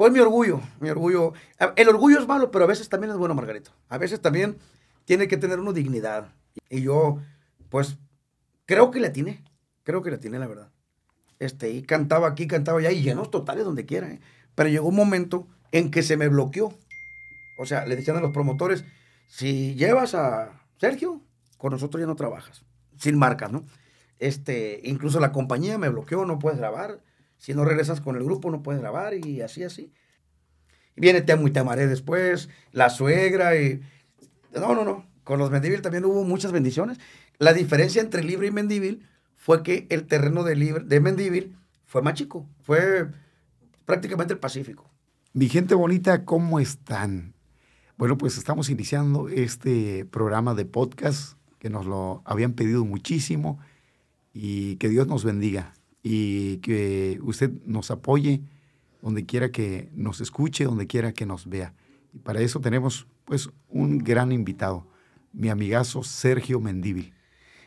Pues mi orgullo, mi orgullo. El orgullo es malo, pero a veces también es bueno, Margarito. A veces también tiene que tener una dignidad. Y yo, pues, creo que la tiene. Creo que la tiene, la verdad. Este, y cantaba aquí, cantaba allá, y llenos totales donde quiera. ¿eh? Pero llegó un momento en que se me bloqueó. O sea, le decían a los promotores, si llevas a Sergio, con nosotros ya no trabajas. Sin marca, ¿no? Este, incluso la compañía me bloqueó, no puedes grabar. Si no regresas con el grupo, no puedes grabar y así, así. viene Temu y Tamaré después, la suegra y... No, no, no. Con los Mendivil también hubo muchas bendiciones. La diferencia entre Libre y Mendivil fue que el terreno de, Libre, de Mendivil fue más chico. Fue prácticamente el Pacífico. Mi gente bonita, ¿cómo están? Bueno, pues estamos iniciando este programa de podcast que nos lo habían pedido muchísimo y que Dios nos bendiga y que usted nos apoye donde quiera que nos escuche, donde quiera que nos vea. Y para eso tenemos pues un gran invitado, mi amigazo Sergio Mendíbil.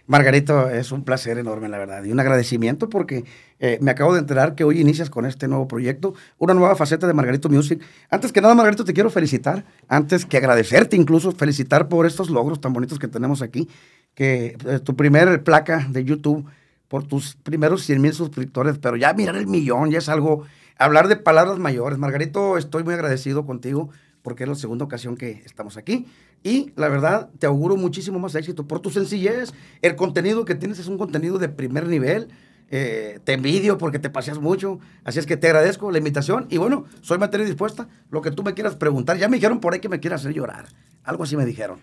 Margarito, es un placer enorme, la verdad, y un agradecimiento porque eh, me acabo de enterar que hoy inicias con este nuevo proyecto, una nueva faceta de Margarito Music. Antes que nada, Margarito, te quiero felicitar, antes que agradecerte incluso, felicitar por estos logros tan bonitos que tenemos aquí, que eh, tu primer placa de YouTube por tus primeros 100 mil suscriptores, pero ya mirar el millón ya es algo, hablar de palabras mayores. Margarito, estoy muy agradecido contigo porque es la segunda ocasión que estamos aquí. Y la verdad, te auguro muchísimo más éxito por tu sencillez. El contenido que tienes es un contenido de primer nivel. Eh, te envidio porque te paseas mucho. Así es que te agradezco la invitación. Y bueno, soy materia dispuesta. Lo que tú me quieras preguntar. Ya me dijeron por ahí que me quieras hacer llorar. Algo así me dijeron.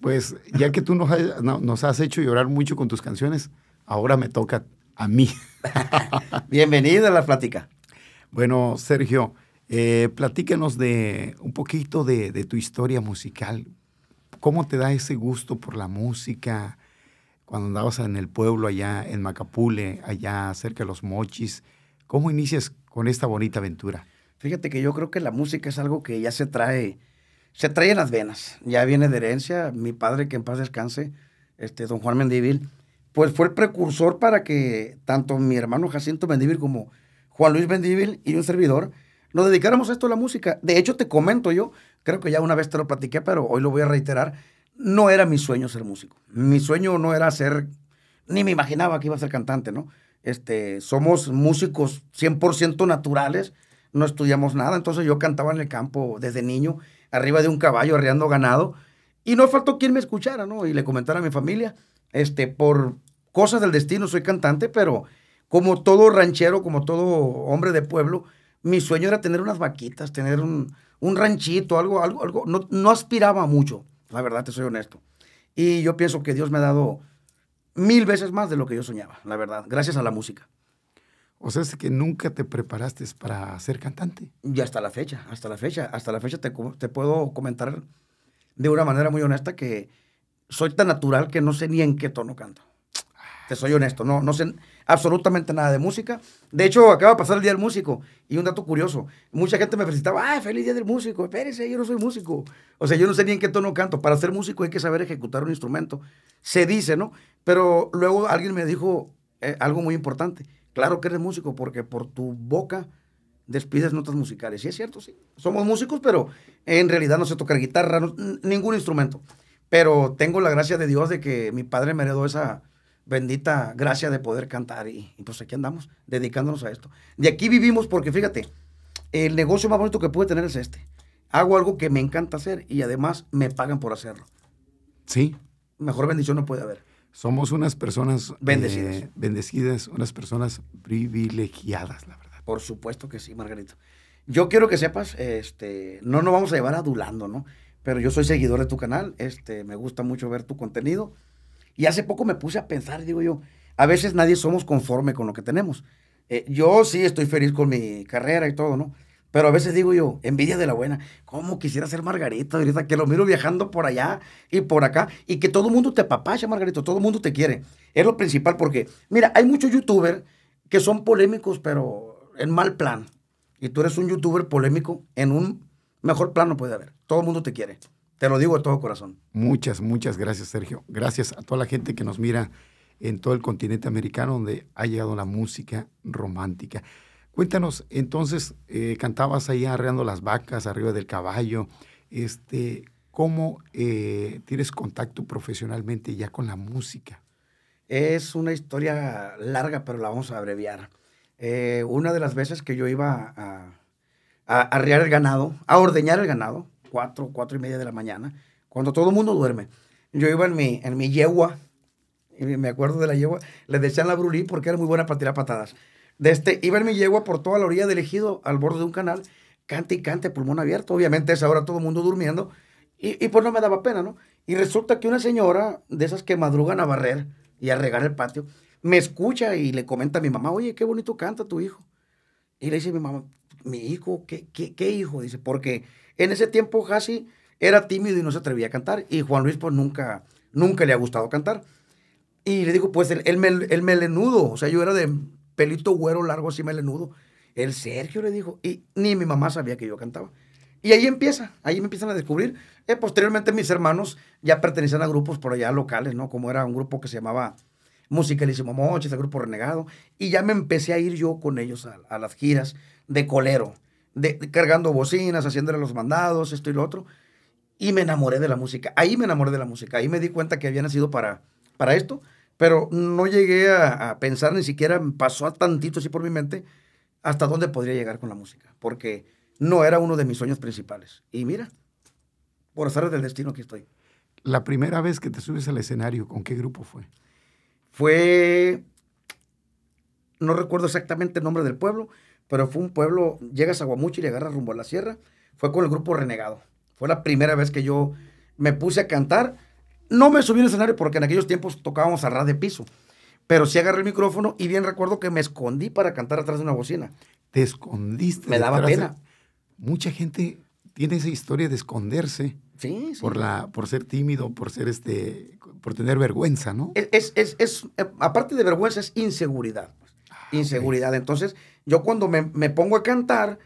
Pues ya que tú nos, nos has hecho llorar mucho con tus canciones, ahora me toca a mí. Bienvenida a la plática. Bueno, Sergio, eh, platíquenos de un poquito de, tu historia musical. ¿Cómo te da ese gusto por la música? Cuando andabas en el pueblo allá en Macapule, allá cerca de los Mochis, ¿cómo inicias con esta bonita aventura? Fíjate que yo creo que la música es algo que ya se trae, se trae en las venas, ya viene de herencia. Mi padre, que en paz descanse, este, don Juan Mendivil, pues fue el precursor para que tanto mi hermano Jacinto Vendívil como Juan Luis Bendíbil y un servidor nos dedicáramos a esto a la música. De hecho, te comento yo, creo que ya una vez te lo platiqué, pero hoy lo voy a reiterar, no era mi sueño ser músico. Mi sueño no era ser, ni me imaginaba que iba a ser cantante, ¿no? Este, somos músicos 100% naturales, no estudiamos nada, entonces yo cantaba en el campo desde niño, arriba de un caballo, arreando ganado, y no faltó quien me escuchara, ¿no? Y le comentara a mi familia, este, por cosas del destino, soy cantante, pero como todo ranchero, como todo hombre de pueblo, mi sueño era tener unas vaquitas, tener un, ranchito, algo, algo, algo. No, no, aspiraba mucho, la verdad, te soy honesto. Y yo pienso que Dios me ha dado mil veces más de lo que yo soñaba, la verdad, gracias a la música. O sea, es que nunca te preparaste para ser cantante. Y hasta la fecha, hasta la fecha, hasta la fecha te, te puedo comentar de una manera muy honesta que soy tan natural que no sé ni en qué tono canto te soy honesto, no, no sé absolutamente nada de música. De hecho, acaba de pasar el Día del Músico y un dato curioso, mucha gente me felicitaba, ¡ay, feliz Día del Músico! Espérese, yo no soy músico. O sea, yo no sé ni en qué tono canto. Para ser músico hay que saber ejecutar un instrumento. Se dice, ¿no? Pero luego alguien me dijo eh, algo muy importante. Claro que eres músico porque por tu boca despides notas musicales. Sí, es cierto, sí. Somos músicos, pero en realidad no sé tocar guitarra, ningún instrumento. Pero tengo la gracia de Dios de que mi padre me heredó esa bendita gracia de poder cantar y, pues aquí andamos dedicándonos a esto. De aquí vivimos porque fíjate, el negocio más bonito que pude tener es este. Hago algo que me encanta hacer y además me pagan por hacerlo. Sí. Mejor bendición no puede haber. Somos unas personas eh, bendecidas. bendecidas, unas personas privilegiadas, la verdad. Por supuesto que sí, Margarito. Yo quiero que sepas, este, no nos vamos a llevar adulando, ¿no? Pero yo soy seguidor de tu canal, este, me gusta mucho ver tu contenido y hace poco me puse a pensar, digo yo, a veces nadie somos conforme con lo que tenemos. Eh, yo sí estoy feliz con mi carrera y todo, ¿no? Pero a veces digo yo, envidia de la buena, ¿cómo quisiera ser Margarita ahorita? Que lo miro viajando por allá y por acá y que todo el mundo te apapache, Margarita. todo el mundo te quiere. Es lo principal porque, mira, hay muchos youtubers que son polémicos, pero en mal plan. Y tú eres un youtuber polémico en un mejor plano puede haber. Todo el mundo te quiere. Te lo digo de todo corazón. Muchas, muchas gracias, Sergio. Gracias a toda la gente que nos mira en todo el continente americano donde ha llegado la música romántica. Cuéntanos, entonces, eh, cantabas ahí arreando las vacas, arriba del caballo. Este, ¿Cómo eh, tienes contacto profesionalmente ya con la música? Es una historia larga, pero la vamos a abreviar. Eh, una de las veces que yo iba a, a arrear el ganado, a ordeñar el ganado, cuatro, cuatro y media de la mañana, cuando todo el mundo duerme. Yo iba en mi, en mi yegua, y me acuerdo de la yegua, le decían la brulí porque era muy buena para tirar patadas. De este, iba en mi yegua por toda la orilla del ejido, al borde de un canal, cante y cante, pulmón abierto, obviamente es ahora todo el mundo durmiendo, y, y, pues no me daba pena, ¿no? Y resulta que una señora de esas que madrugan a barrer y a regar el patio, me escucha y le comenta a mi mamá, oye, qué bonito canta tu hijo. Y le dice mi mamá, mi hijo, ¿qué, qué, qué hijo? Dice, porque en ese tiempo Hassi era tímido y no se atrevía a cantar y Juan Luis pues nunca, nunca le ha gustado cantar. Y le digo, pues el, el, melenudo, o sea, yo era de pelito güero largo así melenudo. El Sergio le dijo, y ni mi mamá sabía que yo cantaba. Y ahí empieza, ahí me empiezan a descubrir. Eh, posteriormente mis hermanos ya pertenecían a grupos por allá locales, ¿no? Como era un grupo que se llamaba Musicalísimo Moches, el grupo Renegado. Y ya me empecé a ir yo con ellos a las giras de colero cargando bocinas, haciéndole los mandados, esto y lo otro. Y me enamoré de la música. Ahí me enamoré de la música. Ahí me di cuenta que había nacido para, para esto, pero no llegué a, pensar ni siquiera, pasó a tantito así por mi mente, hasta dónde podría llegar con la música, porque no era uno de mis sueños principales. Y mira, por azar del destino que estoy. La primera vez que te subes al escenario, ¿con qué grupo fue? Fue, no recuerdo exactamente el nombre del pueblo, pero fue un pueblo, llegas a Guamuchi y le agarras rumbo a la sierra, fue con el grupo Renegado. Fue la primera vez que yo me puse a cantar. No me subí al escenario porque en aquellos tiempos tocábamos a ras de piso, pero sí agarré el micrófono y bien recuerdo que me escondí para cantar atrás de una bocina. ¿Te escondiste? Me daba pena. Mucha gente tiene esa historia de esconderse. Por, la, por ser tímido, por ser este, por tener vergüenza, ¿no? Es, es, eh, aparte de vergüenza, es inseguridad. Ah, inseguridad. Entonces, yo cuando me, pongo a cantar,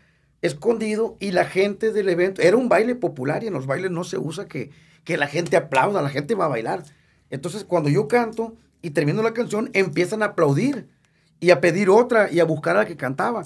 escondido, y la gente del evento, era un baile popular y en los bailes no se usa que, que la gente aplauda, la gente va a bailar. Entonces cuando yo canto y termino la canción, empiezan a aplaudir y a pedir otra y a buscar a la que cantaba.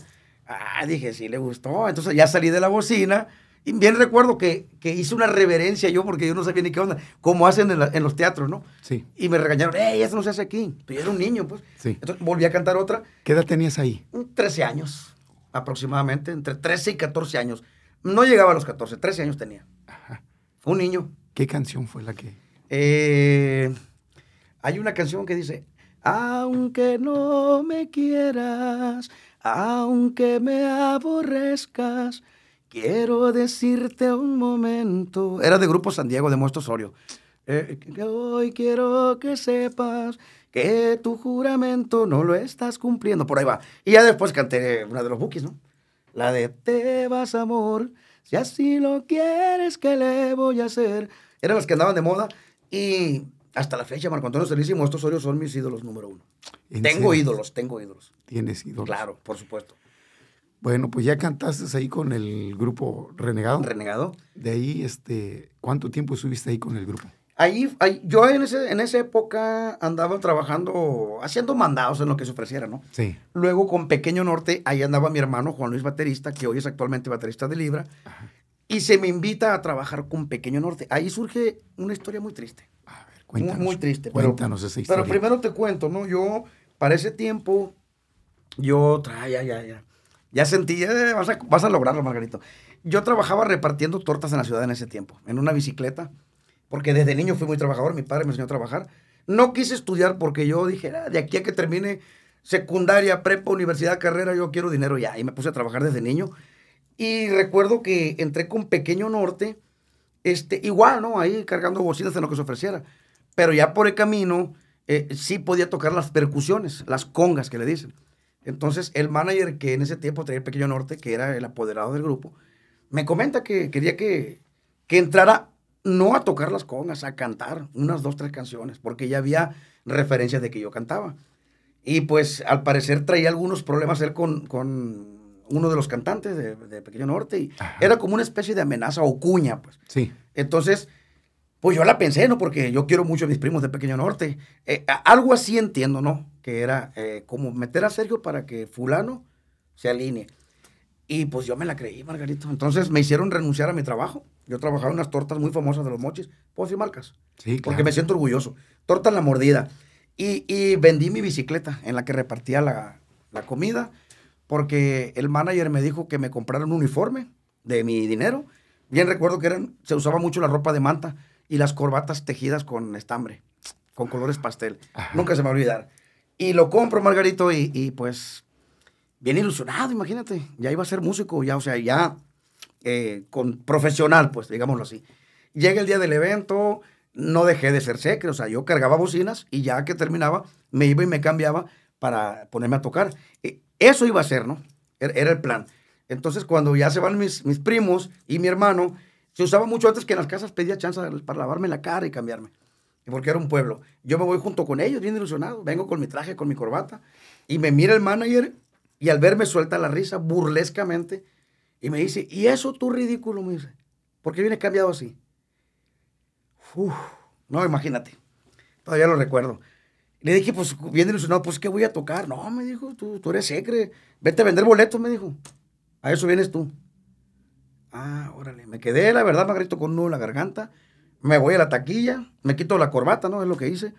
Ah, dije, sí, le gustó. Entonces ya salí de la bocina y bien recuerdo que, que, hice una reverencia yo porque yo no sabía ni qué onda, como hacen en, los teatros, ¿no? Sí. Y me regañaron, ¡ey, eso no se hace aquí! Pero yo era un niño, pues. Sí. Entonces volví a cantar otra. ¿Qué edad tenías ahí? 13 años, aproximadamente, entre 13 y 14 años. No llegaba a los 14, 13 años tenía. Ajá. Un niño. ¿Qué canción fue la que...? Eh, hay una canción que dice, aunque no me quieras, aunque me aborrezcas, Quiero decirte un momento. Era de Grupo San Diego, de Muestro Osorio. Eh, hoy quiero que sepas que tu juramento no lo estás cumpliendo. Por ahí va. Y ya después canté una de los bookies, ¿no? La de Te vas, amor. Si así lo quieres, que le voy a hacer? Eran las que andaban de moda. Y hasta la fecha, Marco Antonio Solís y Muestro Osorio son mis ídolos número uno. Tengo ídolos, tengo ídolos. ¿Tienes ídolos? Claro, por supuesto. Bueno, pues ya cantaste ahí con el grupo Renegado. Renegado. De ahí, este, ¿cuánto tiempo estuviste ahí con el grupo? Ahí, ahí, yo en, en esa época andaba trabajando, haciendo mandados en lo que se ofreciera, ¿no? Sí. Luego con Pequeño Norte, ahí andaba mi hermano Juan Luis Baterista, que hoy es actualmente baterista de Libra, y se me invita a trabajar con Pequeño Norte. Ahí surge una historia muy triste. A ver, cuéntanos. Muy, triste. Cuéntanos esa historia. Pero primero te cuento, ¿no? Yo, para ese tiempo, yo traía, ya, ya, ya sentí, vas, a, lograrlo, Margarito. Yo trabajaba repartiendo tortas en la ciudad en ese tiempo, en una bicicleta, porque desde niño fui muy trabajador, mi padre me enseñó a trabajar. No quise estudiar porque yo dije, ah, de aquí a que termine secundaria, prepa, universidad, carrera, yo quiero dinero ya. Y me puse a trabajar desde niño. Y recuerdo que entré con Pequeño Norte, este, igual, ¿no? Ahí cargando bocinas en lo que se ofreciera. Pero ya por el camino eh, sí podía tocar las percusiones, las congas que le dicen. Entonces, el manager que en ese tiempo traía Pequeño Norte, que era el apoderado del grupo, me comenta que quería que, que entrara no a tocar las congas, a cantar unas dos, tres canciones, porque ya había referencias de que yo cantaba. Y pues al parecer traía algunos problemas él con, uno de los cantantes de, Pequeño Norte y era como una especie de amenaza o cuña, pues. Sí. Entonces, pues yo la pensé, ¿no? Porque yo quiero mucho a mis primos de Pequeño Norte. Eh, algo así entiendo, ¿no? que era eh, como meter a Sergio para que fulano se alinee. Y pues yo me la creí, Margarito. Entonces me hicieron renunciar a mi trabajo. Yo trabajaba en unas tortas muy famosas de los mochis. ¿Puedo decir marcas? Sí, Porque me siento orgulloso. Torta la mordida. Y, vendí mi bicicleta en la que repartía la, comida porque el manager me dijo que me comprara un uniforme de mi dinero. Bien recuerdo que eran, se usaba mucho la ropa de manta y las corbatas tejidas con estambre, con colores pastel. Nunca se me va a olvidar. Y lo compro, Margarito, y, pues bien ilusionado, imagínate. Ya iba a ser músico, ya, o sea, ya eh, con profesional, pues, digámoslo así. Llega el día del evento, no dejé de ser secre, o sea, yo cargaba bocinas y ya que terminaba, me iba y me cambiaba para ponerme a tocar. E, eso iba a ser, ¿no? Er, era el plan. Entonces, cuando ya se van mis, mis primos y mi hermano, se usaba mucho antes que en las casas pedía chance para lavarme la cara y cambiarme porque era un pueblo. Yo me voy junto con ellos, bien ilusionado, vengo con mi traje, con mi corbata, y me mira el manager y al verme suelta la risa burlescamente y me dice, ¿y eso tú ridículo? Me dice, ¿por qué vienes cambiado así? Uf, no, imagínate, todavía lo recuerdo. Le dije, pues bien ilusionado, pues ¿qué voy a tocar? No, me dijo, tú, tú eres secre, vete a vender boletos, me dijo. A eso vienes tú. Ah, órale, me quedé, la verdad, magrito con uno en la garganta me voy a la taquilla, me quito la corbata, ¿no? Es lo que hice.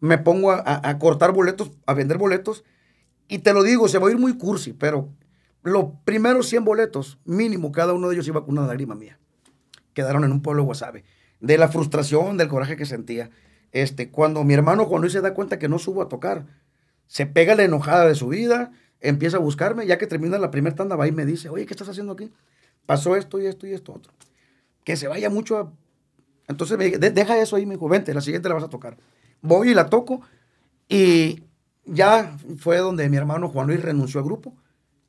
Me pongo a, cortar boletos, a vender boletos. Y te lo digo, se va a ir muy cursi, pero los primeros 100 boletos, mínimo, cada uno de ellos iba con una lágrima mía. Quedaron en un pueblo de De la frustración, del coraje que sentía. Este, cuando mi hermano Juan Luis se da cuenta que no subo a tocar, se pega la enojada de su vida, empieza a buscarme, ya que termina la primera tanda, va y me dice, oye, ¿qué estás haciendo aquí? Pasó esto y esto y esto otro. Que se vaya mucho a entonces me dije, deja eso ahí, me dijo, vente, la siguiente la vas a tocar. Voy y la toco y ya fue donde mi hermano Juan Luis renunció al grupo.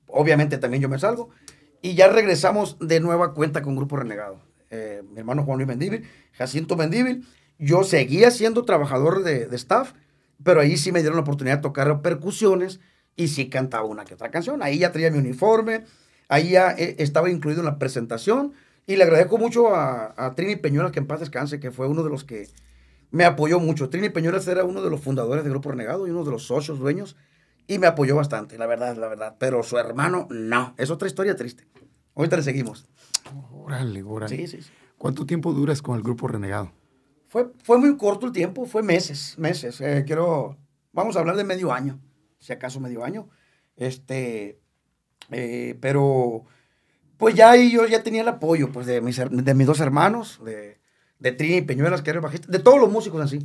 Obviamente también yo me salgo. Y ya regresamos de nueva cuenta con Grupo Renegado. Eh, mi hermano Juan Luis Mendíbil, Jacinto Mendíbil. Yo seguía siendo trabajador de, staff, pero ahí sí me dieron la oportunidad de tocar percusiones y sí cantaba una que otra canción. Ahí ya traía mi uniforme, ahí ya eh, estaba incluido en la presentación y le agradezco mucho a, a Trini Peñuelas, que en paz descanse, que fue uno de los que me apoyó mucho. Trini Peñuelas era uno de los fundadores del Grupo Renegado y uno de los socios dueños, y me apoyó bastante, la verdad, la verdad. Pero su hermano, no. Es otra historia triste. Ahorita le seguimos. Órale, órale. Sí, sí, sí. ¿Cuánto tiempo duras con el Grupo Renegado? Fue, fue muy corto el tiempo, fue meses, meses. Eh, quiero, vamos a hablar de medio año, si acaso medio año. Este, eh, pero pues ya ahí yo ya tenía el apoyo pues, de, mis, dos hermanos, de, de Trini Peñuelas, que era el bajista, de todos los músicos así.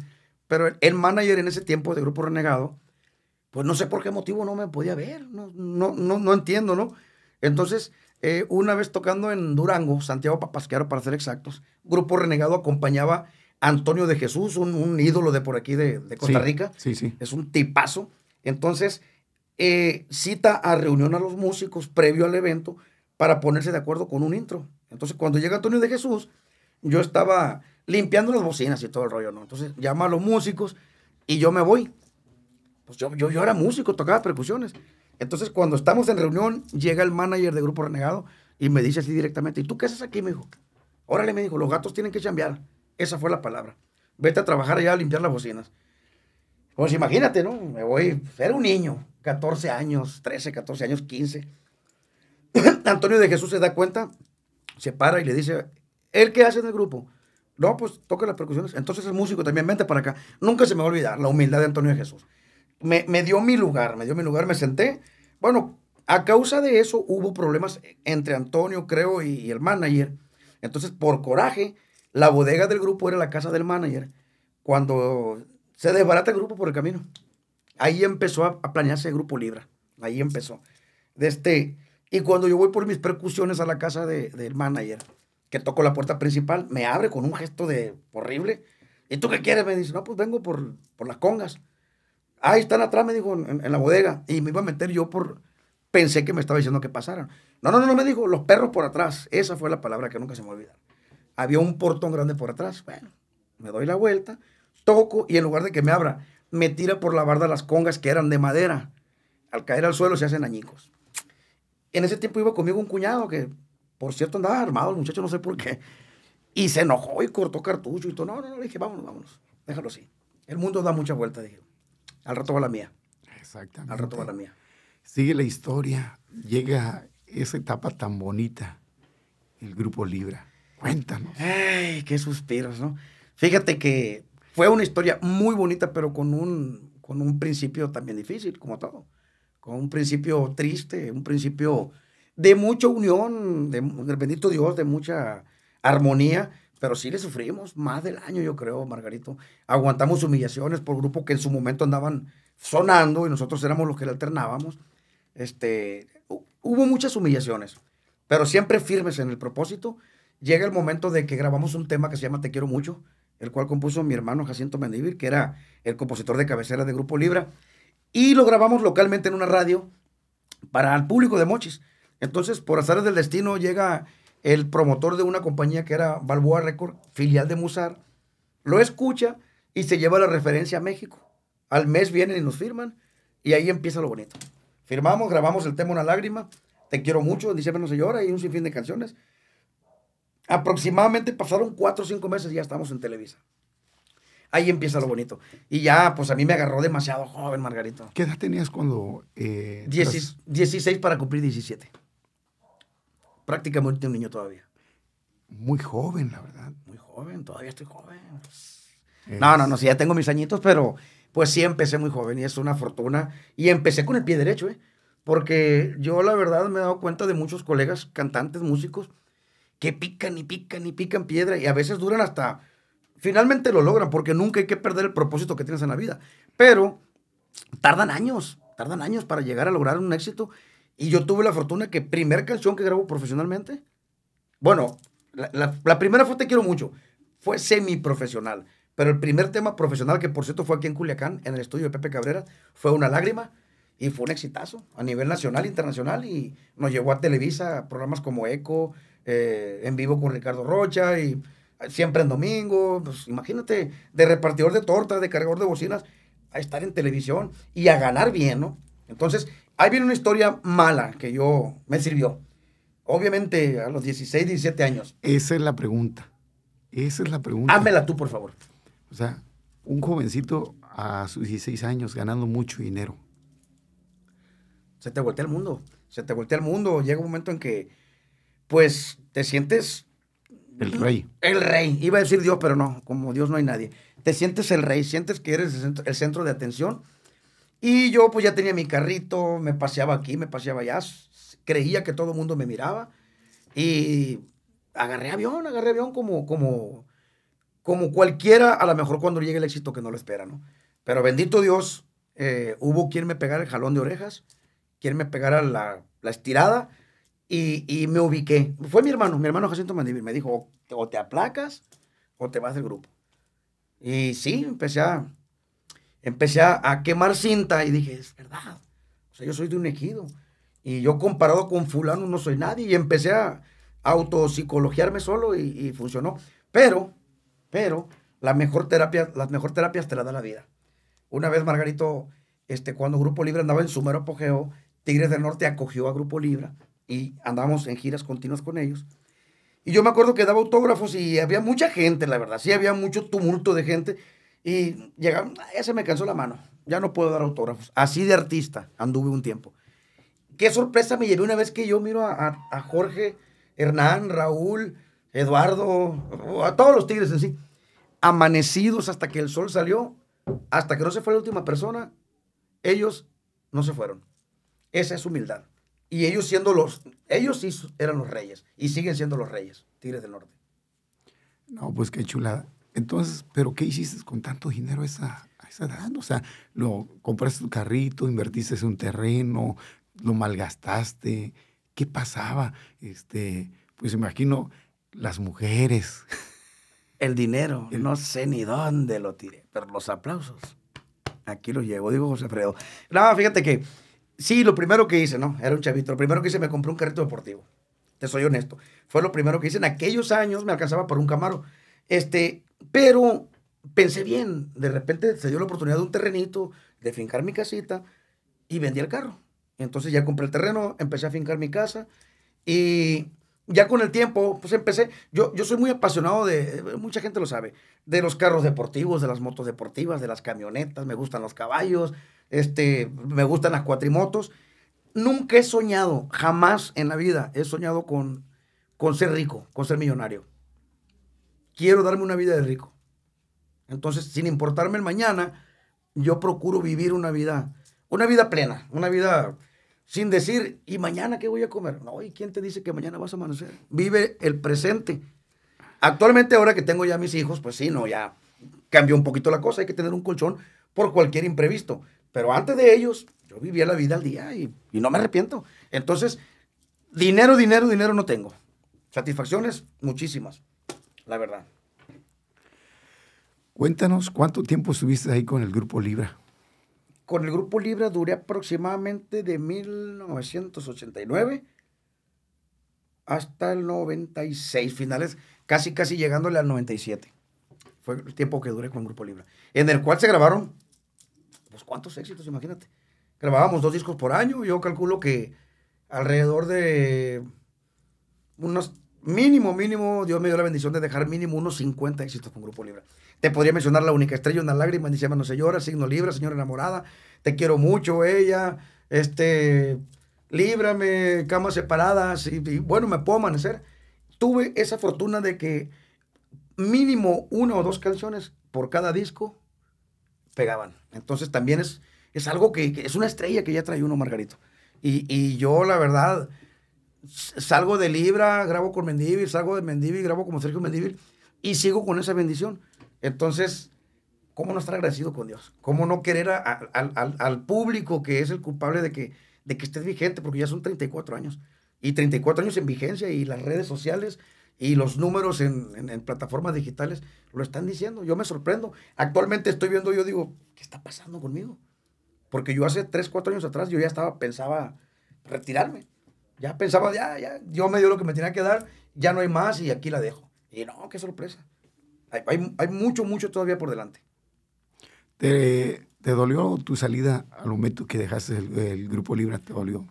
Pero el, manager en ese tiempo de Grupo Renegado, pues no sé por qué motivo no me podía ver, no, no, no, entiendo, ¿no? Entonces, eh, una vez tocando en Durango, Santiago Papasquiaro, para ser exactos, Grupo Renegado acompañaba a Antonio de Jesús, un, ídolo de por aquí de, Costa Rica. Sí, sí. Es un tipazo. Entonces, eh, cita a reunión a los músicos previo al evento para ponerse de acuerdo con un intro. Entonces, cuando llega Antonio de Jesús, yo estaba limpiando las bocinas y todo el rollo, ¿no? Entonces, llama a los músicos y yo me voy. Pues yo, yo, yo era músico, tocaba percusiones. Entonces, cuando estamos en reunión, llega el manager de Grupo Renegado y me dice así directamente, ¿y tú qué haces aquí, hijo... Órale, me dijo, los gatos tienen que chambear. Esa fue la palabra. Vete a trabajar allá a limpiar las bocinas. Pues imagínate, ¿no? Me voy, pues, era un niño, 14 años, 13, 14 años, 15 Antonio de Jesús se da cuenta, se para y le dice, el qué hace en el grupo? No, pues toca las percusiones. Entonces el músico también, vente para acá. Nunca se me va a olvidar la humildad de Antonio de Jesús. Me, dio mi lugar, me dio mi lugar, me senté. Bueno, a causa de eso hubo problemas entre Antonio, creo, y, el manager. Entonces, por coraje, la bodega del grupo era la casa del manager. Cuando se desbarata el grupo por el camino, ahí empezó a, planearse el grupo Libra. Ahí empezó. De este, y cuando yo voy por mis percusiones a la casa del manager, que toco la puerta principal, me abre con un gesto de horrible. ¿Y tú qué quieres? Me dice, no, pues vengo por, por las congas. Ahí están atrás, me dijo, en, la bodega. Y me iba a meter yo por... Pensé que me estaba diciendo que pasaran. No, no, no, no, me dijo, los perros por atrás. Esa fue la palabra que nunca se me olvidó. Había un portón grande por atrás. Bueno, me doy la vuelta, toco y en lugar de que me abra, me tira por la barda las congas que eran de madera. Al caer al suelo se hacen añicos. En ese tiempo iba conmigo un cuñado que, por cierto, andaba armado el muchacho, no sé por qué. Y se enojó y cortó cartucho y todo. No, no, no, dije, vámonos, vámonos. Déjalo así. El mundo da mucha vuelta, dije. Al rato va la mía. Exactamente. Al rato va la mía. Sigue la historia. Llega esa etapa tan bonita. El grupo Libra. Cuéntanos. Ay, qué suspiros, ¿no? Fíjate que fue una historia muy bonita, pero con un, con un principio también difícil, como todo con un principio triste, un principio de mucha unión, del bendito Dios, de mucha armonía, pero sí le sufrimos más del año, yo creo, Margarito. Aguantamos humillaciones por grupo que en su momento andaban sonando y nosotros éramos los que le alternábamos. Este, hubo muchas humillaciones, pero siempre firmes en el propósito. Llega el momento de que grabamos un tema que se llama Te quiero mucho, el cual compuso mi hermano Jacinto Mendivir, que era el compositor de cabecera de Grupo Libra y lo grabamos localmente en una radio para el público de Mochis. Entonces, por azares del destino, llega el promotor de una compañía que era Balboa Record, filial de Musar, lo escucha y se lleva la referencia a México. Al mes vienen y nos firman y ahí empieza lo bonito. Firmamos, grabamos el tema Una Lágrima, Te Quiero Mucho, dice menos no se llora y un sinfín de canciones. Aproximadamente pasaron cuatro o cinco meses y ya estamos en Televisa. Ahí empieza lo bonito. Y ya, pues a mí me agarró demasiado joven, Margarito. ¿Qué edad tenías cuando... Eh, 16 para cumplir 17. Prácticamente un niño todavía. Muy joven, la verdad. Muy joven, todavía estoy joven. No, no, no, sí, ya tengo mis añitos, pero pues sí empecé muy joven y es una fortuna. Y empecé con el pie derecho, ¿eh? Porque yo la verdad me he dado cuenta de muchos colegas, cantantes, músicos, que pican y pican y pican piedra y a veces duran hasta Finalmente lo logran porque nunca hay que perder el propósito que tienes en la vida. Pero tardan años, tardan años para llegar a lograr un éxito. Y yo tuve la fortuna que primer canción que grabo profesionalmente, bueno, la, primera fue Te quiero mucho, fue profesional, Pero el primer tema profesional, que por cierto fue aquí en Culiacán, en el estudio de Pepe Cabrera, fue Una Lágrima. Y fue un exitazo a nivel nacional, internacional. Y nos llevó a Televisa, programas como Eco, eh, en vivo con Ricardo Rocha y siempre en domingo, pues imagínate, de repartidor de tortas, de cargador de bocinas, a estar en televisión y a ganar bien, ¿no? Entonces, ahí viene una historia mala que yo me sirvió. Obviamente, a los 16, 17 años. Esa es la pregunta. Esa es la pregunta. Hámela tú, por favor. O sea, un jovencito a sus 16 años ganando mucho dinero. Se te voltea el mundo. Se te voltea el mundo. Llega un momento en que, pues, te sientes el rey. El rey. Iba a decir Dios, pero no, como Dios no hay nadie. Te sientes el rey, sientes que eres el centro, de atención. Y yo pues ya tenía mi carrito, me paseaba aquí, me paseaba allá, creía que todo el mundo me miraba. Y agarré avión, agarré avión como, como, como cualquiera, a lo mejor cuando llegue el éxito que no lo espera, ¿no? Pero bendito Dios, eh, hubo quien me pegara el jalón de orejas, quien me pegara la, la estirada y, me ubiqué. Fue mi hermano, mi hermano Jacinto Mandivir. Me dijo, o te, aplacas o te vas del grupo. Y sí, empecé a, empecé a, quemar cinta y dije, es verdad. O sea, yo soy de un ejido. Y yo comparado con fulano no soy nadie. Y empecé a autopsicologiarme solo y, funcionó. Pero, pero, la mejor terapia, las mejores terapias te la da la vida. Una vez Margarito, este, cuando Grupo Libre andaba en Sumero, apogeo, Tigres del Norte acogió a Grupo Libre y andábamos en giras continuas con ellos. Y yo me acuerdo que daba autógrafos y había mucha gente, la verdad, sí, había mucho tumulto de gente. Y llegaron, ya se me cansó la mano, ya no puedo dar autógrafos. Así de artista anduve un tiempo. Qué sorpresa me llevé una vez que yo miro a, a Jorge, Hernán, Raúl, Eduardo, a todos los tigres en sí, amanecidos hasta que el sol salió, hasta que no se fue la última persona, ellos no se fueron. Esa es humildad. Y ellos siendo los, ellos sí eran los reyes y siguen siendo los reyes, Tigres del Norte. No, pues qué chulada. Entonces, ¿pero qué hiciste con tanto dinero esa, O sea, lo, compraste un carrito, invertiste en un terreno, lo malgastaste. ¿Qué pasaba? Este, pues imagino las mujeres. El dinero, no sé ni dónde lo tiré, pero los aplausos. Aquí los llevo, digo José Fredo. No, fíjate que Sí, lo primero que hice, no, era un chavito. Lo primero que hice, me compré un carrito deportivo. Te soy honesto. Fue lo primero que hice. En aquellos años me alcanzaba por un camaro. Este, pero pensé bien. De repente se dio la oportunidad de un terrenito, de fincar mi casita y vendí el carro. Entonces ya compré el terreno, empecé a fincar mi casa y ya con el tiempo, pues empecé. Yo, yo soy muy apasionado de, mucha gente lo sabe, de los carros deportivos, de las motos deportivas, de las camionetas, me gustan los caballos este, me gustan las cuatrimotos. Nunca he soñado, jamás en la vida he soñado con, con ser rico, con ser millonario. Quiero darme una vida de rico. Entonces, sin importarme el mañana, yo procuro vivir una vida, una vida plena, una vida sin decir, ¿y mañana qué voy a comer? No, ¿y quién te dice que mañana vas a amanecer? Vive el presente. Actualmente, ahora que tengo ya mis hijos, pues sí, no, ya cambió un poquito la cosa, hay que tener un colchón por cualquier imprevisto. Pero antes de ellos, yo vivía la vida al día y, no me arrepiento. Entonces, dinero, dinero, dinero no tengo. Satisfacciones muchísimas, la verdad. Cuéntanos, ¿cuánto tiempo estuviste ahí con el Grupo Libra? Con el Grupo Libra duré aproximadamente de 1989 hasta el 96, finales, casi casi llegándole al 97. Fue el tiempo que duré con el Grupo Libra, en el cual se grabaron pues cuántos éxitos, imagínate. Grabábamos dos discos por año, yo calculo que alrededor de unos mínimo, mínimo, Dios me dio la bendición de dejar mínimo unos 50 éxitos con Grupo Libra. Te podría mencionar La Única Estrella, Una Lágrima, Ni se llama, no se Signo Libra, Señora Enamorada, Te quiero mucho, ella, este, Líbrame, Camas Separadas, y bueno, me puedo amanecer. Tuve esa fortuna de que mínimo una o dos canciones por cada disco pegaban. Entonces también es, es algo que, es una estrella que ya trae uno, Margarito. Y, yo, la verdad, salgo de Libra, grabo con Mendívil, salgo de Mendívil, grabo como Sergio Mendívil y sigo con esa bendición. Entonces, ¿cómo no estar agradecido con Dios? ¿Cómo no querer al, al, público que es el culpable de que, de que estés vigente? Porque ya son 34 años. Y 34 años en vigencia y las redes sociales y los números en, plataformas digitales lo están diciendo. Yo me sorprendo. Actualmente estoy viendo, yo digo, ¿qué está pasando conmigo? Porque yo hace 3, 4 años atrás yo ya estaba, pensaba retirarme. Ya pensaba, ya, ya, yo me dio lo que me tenía que dar, ya no hay más y aquí la dejo. Y no, qué sorpresa. Hay, mucho, mucho todavía por delante. ¿Te, dolió tu salida al momento que dejaste el, Grupo Libra? ¿Te dolió?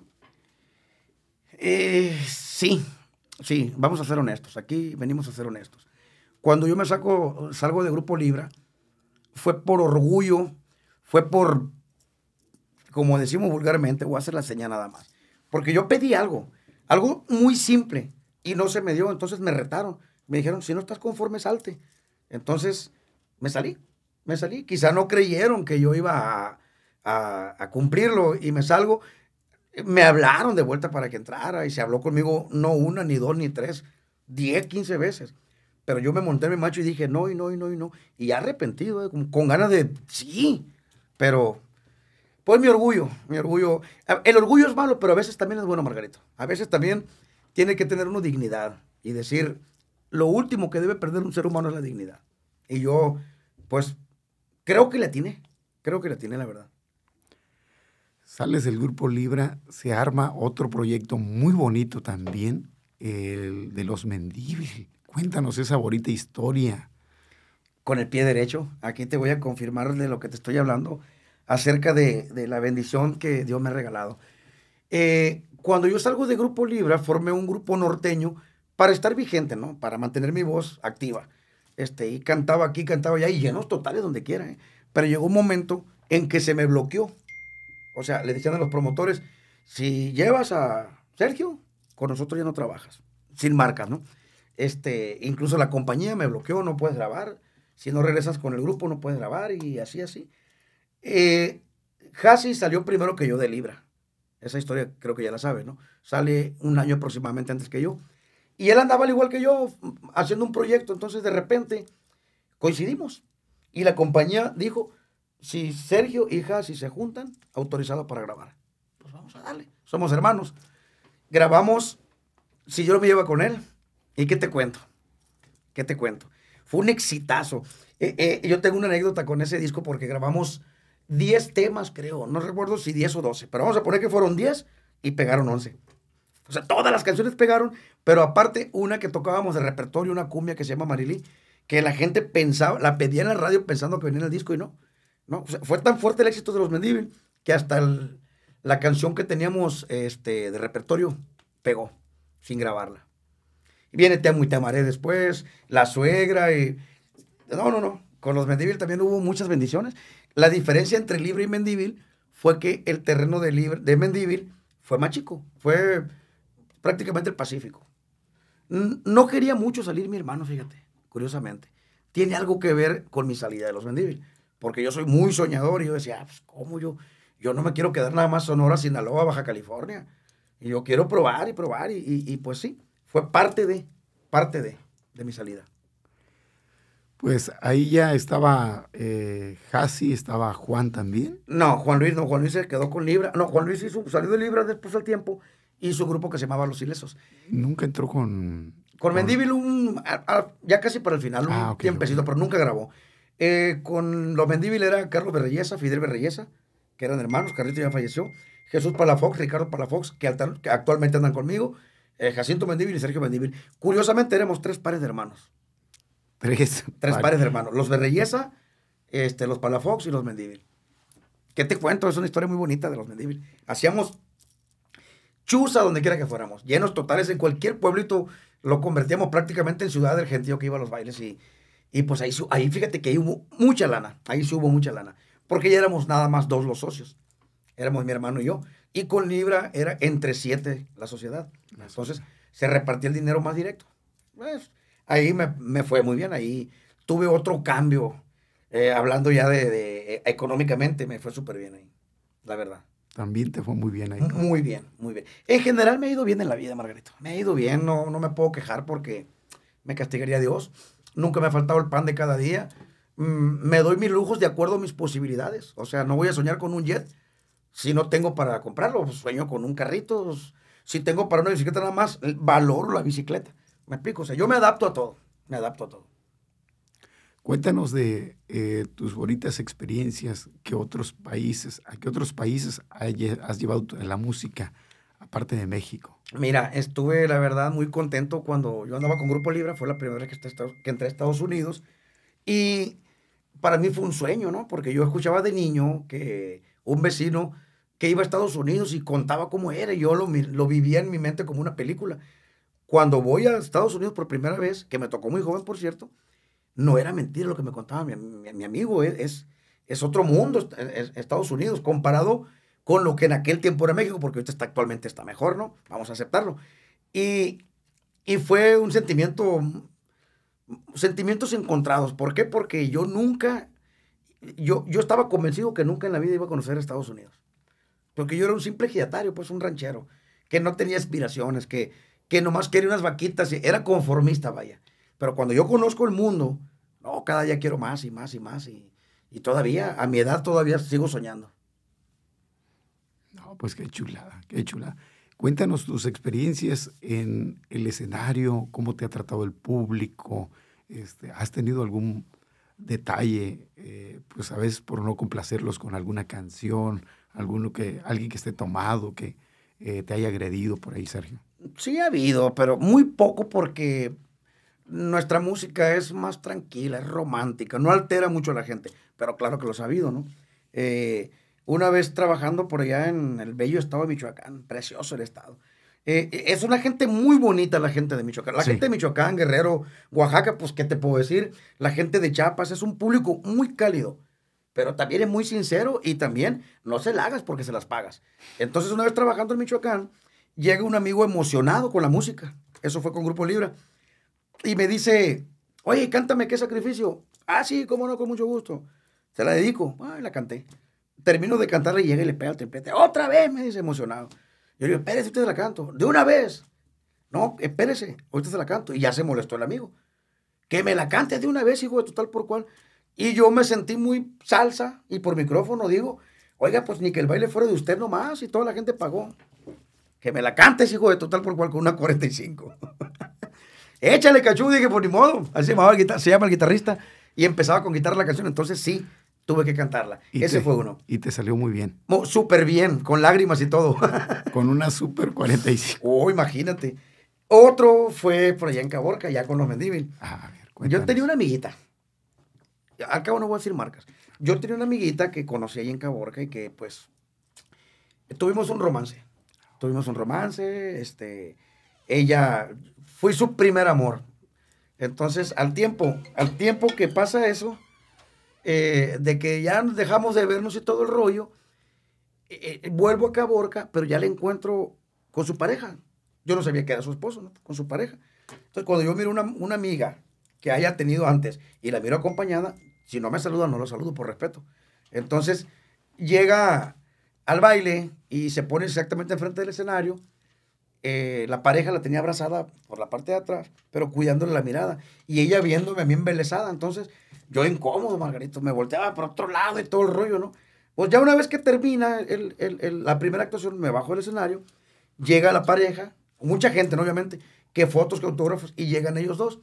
Eh, sí, Sí, vamos a ser honestos. Aquí venimos a ser honestos. Cuando yo me saco, salgo de Grupo Libra, fue por orgullo, fue por, como decimos vulgarmente, voy a hacer la señal nada más. Porque yo pedí algo, algo muy simple, y no se me dio, entonces me retaron. Me dijeron, si no estás conforme, salte. Entonces me salí, me salí. Quizá no creyeron que yo iba a, a cumplirlo y me salgo me hablaron de vuelta para que entrara y se habló conmigo no una, ni dos, ni tres, diez, quince veces. Pero yo me monté mi macho y dije, no, y no, y no, y no. Y arrepentido, ¿eh? con, ganas de, sí, pero pues mi orgullo, mi orgullo. Ah, el orgullo es malo, pero a veces también es bueno, Margarito. A veces también tiene que tener una dignidad y decir, lo último que debe perder un ser humano es la dignidad. Y yo, pues, creo que la tiene, creo que la tiene, la verdad. Sales del grupo Libra, se arma otro proyecto muy bonito también, el de los Mendíbil. Cuéntanos esa bonita historia. Con el pie derecho, aquí te voy a confirmar de lo que te estoy hablando acerca de, la bendición que Dios me ha regalado. Eh, cuando yo salgo de Grupo Libra, formé un grupo norteño para estar vigente, ¿no? Para mantener mi voz activa. Este, y cantaba aquí, cantaba allá, y llenos totales donde quiera. ¿eh? Pero llegó un momento en que se me bloqueó o sea, le decían a los promotores, si llevas a Sergio, con nosotros ya no trabajas, sin marcas, ¿no? Este, incluso la compañía me bloqueó, no puedes grabar, si no regresas con el grupo no puedes grabar y así, así. Eh, Hassi salió primero que yo de Libra, esa historia creo que ya la sabes, ¿no? Sale un año aproximadamente antes que yo. Y él andaba al igual que yo, haciendo un proyecto, entonces de repente coincidimos. Y la compañía dijo, si Sergio y si se juntan, autorizado para grabar. Pues vamos a darle. Somos hermanos. Grabamos, si yo me llevo con él, ¿y qué te cuento? ¿Qué te cuento? Fue un exitazo. Eh, eh, yo tengo una anécdota con ese disco porque grabamos 10 temas, creo. No recuerdo si 10 o 12, pero vamos a poner que fueron 10 y pegaron 11. O sea, todas las canciones pegaron, pero aparte una que tocábamos de repertorio, una cumbia que se llama Marilí, que la gente pensaba, la pedía en la radio pensando que venía en el disco y no. ¿no? fue tan fuerte el éxito de los Mendívil que hasta la canción que teníamos este, de repertorio pegó sin grabarla. viene Te amo y te amaré después, La suegra y... No, no, no. Con los Mendívil también hubo muchas bendiciones. La diferencia entre Libre y Mendívil fue que el terreno de, Libre, de Mendívil fue más chico, fue prácticamente el Pacífico. No quería mucho salir mi hermano, fíjate, curiosamente. Tiene algo que ver con mi salida de los Mendívil porque yo soy muy soñador y yo decía, ah, pues, ¿cómo yo? Yo no me quiero quedar nada más Sonora, Sinaloa, Baja California. Y yo quiero probar y probar y, pues sí, fue parte de, parte de, de mi salida. Pues ahí ya estaba eh, estaba Juan también. No, Juan Luis, no, Juan Luis se quedó con Libra. No, Juan Luis hizo, salió de Libra después del tiempo y su grupo que se llamaba Los Ilesos. Nunca entró con... Con, con... ya casi para el final, un ah, tiempecito, pero nunca grabó. Eh, con los Mendívil era Carlos Berreyesa, Fidel Berreyesa, que eran hermanos, Carlito ya falleció, Jesús Palafox, Ricardo Palafox, que, actualmente andan conmigo, eh, Jacinto Mendíbil y Sergio Mendívil. Curiosamente, éramos tres pares de hermanos. Tres, pares de hermanos. Los Berreyesa, este, los Palafox y los Mendíbil. ¿Qué te cuento? Es una historia muy bonita de los Mendívil. Hacíamos chuza donde quiera que fuéramos, llenos totales en cualquier pueblito, lo convertíamos prácticamente en ciudad del gentío que iba a los bailes y y pues ahí, ahí fíjate que ahí hubo mucha lana, ahí sí hubo mucha lana, porque ya éramos nada más dos los socios, éramos mi hermano y yo, y con Libra era entre siete la sociedad. Entonces se repartía el dinero más directo. Pues, ahí me, fue muy bien, ahí tuve otro cambio, eh, hablando ya de, eh, económicamente, me fue súper bien ahí, la verdad. También te fue muy bien ahí. Muy bien, muy bien. En general me ha ido bien en la vida, Margarito. Me ha ido bien, no, no me puedo quejar porque me castigaría Dios nunca me ha faltado el pan de cada día. Mm, me doy mis lujos de acuerdo a mis posibilidades. O sea, no voy a soñar con un jet si no tengo para comprarlo. Pues, sueño con un carrito. Si tengo para una bicicleta nada más, valoro la bicicleta. Me explico. O sea, yo me adapto a todo. Me adapto a todo. Cuéntanos de eh, tus bonitas experiencias, que otros países, a qué otros países has llevado la música aparte de México? Mira, estuve la verdad muy contento cuando yo andaba con Grupo Libra, fue la primera vez que, entré a Estados Unidos y para mí fue un sueño, ¿no? Porque yo escuchaba de niño que un vecino que iba a Estados Unidos y contaba cómo era, yo lo, vivía en mi mente como una película. Cuando voy a Estados Unidos por primera vez, que me tocó muy joven, por cierto, no era mentira lo que me contaba mi, amigo, e, es, es, otro mundo, Estados Unidos, comparado con lo que en aquel tiempo era México, porque ahorita está, actualmente está mejor, ¿no? Vamos a aceptarlo. Y, fue un sentimiento, sentimientos encontrados. ¿Por qué? Porque yo nunca, yo, yo estaba convencido que nunca en la vida iba a conocer a Estados Unidos. Porque yo era un simple ejidatario, pues un ranchero, que no tenía aspiraciones, que, que nomás quería unas vaquitas, era conformista, vaya. Pero cuando yo conozco el mundo, no, cada día quiero más y más y más. Y, y todavía, a mi edad todavía sigo soñando pues qué chulada, qué chulada. Cuéntanos tus experiencias en el escenario, cómo te ha tratado el público, este, ¿has tenido algún detalle, eh, pues a veces por no complacerlos con alguna canción, alguno que, alguien que esté tomado, que eh, te haya agredido por ahí, Sergio? Sí ha habido, pero muy poco porque nuestra música es más tranquila, es romántica, no altera mucho a la gente, pero claro que lo ha habido, ¿no? Eh, una vez trabajando por allá en el bello estado de Michoacán, precioso el estado. Eh, eh, es una gente muy bonita la gente de Michoacán. La gente de Michoacán, Guerrero, Oaxaca, pues qué te puedo decir. La gente de Chiapas es un público muy cálido, pero también es muy sincero y también no se la hagas porque se las pagas. Entonces una vez trabajando en Michoacán, llega un amigo emocionado con la música. Eso fue con Grupo Libra. Y me dice, oye, cántame qué sacrificio. Ah, sí, cómo no, con mucho gusto. Se la dedico. Ah, la canté termino de cantarle y llega y le pega el triplete. Otra vez, me dice emocionado. Yo le digo, espérese, usted se la canto. De una vez. No, espérese, ahorita se la canto. Y ya se molestó el amigo. Que me la cante de una vez, hijo de total por cual. Y yo me sentí muy salsa y por micrófono digo, oiga, pues ni que el baile fuera de usted nomás y toda la gente pagó. Que me la cantes, hijo de total por cual, con una 45. Échale cachú, dije, por pues ni modo. Así se se llama el guitarrista. Y empezaba con guitarra la canción. Entonces sí, tuve que cantarla. Ese fue uno. Y te salió muy bien. súper bien, con lágrimas y todo. con una super 45. Oh, imagínate. Otro fue por allá en Caborca, ya con los Mendívil. Ah, Yo tenía una amiguita. Al cabo no voy a decir marcas. Yo tenía una amiguita que conocí ahí en Caborca y que pues tuvimos un romance. Tuvimos un romance, este, ella, fue su primer amor. Entonces, al tiempo, al tiempo que pasa eso, eh, de que ya dejamos de vernos y todo el rollo, eh, eh, vuelvo acá a Caborca, pero ya le encuentro con su pareja. Yo no sabía que era su esposo, Con su pareja. Entonces, cuando yo miro una, una amiga que haya tenido antes y la miro acompañada, si no me saluda, no lo saludo por respeto. Entonces, llega al baile y se pone exactamente enfrente del escenario. la pareja la tenía abrazada por la parte de atrás, pero cuidándole la mirada. Y ella viéndome a mí embelesada. Entonces, yo incómodo, Margarito, me volteaba por otro lado y todo el rollo, ¿no? Pues ya una vez que termina la primera actuación, me bajo del escenario, llega la pareja, mucha gente, obviamente, que fotos, que autógrafos, y llegan ellos dos.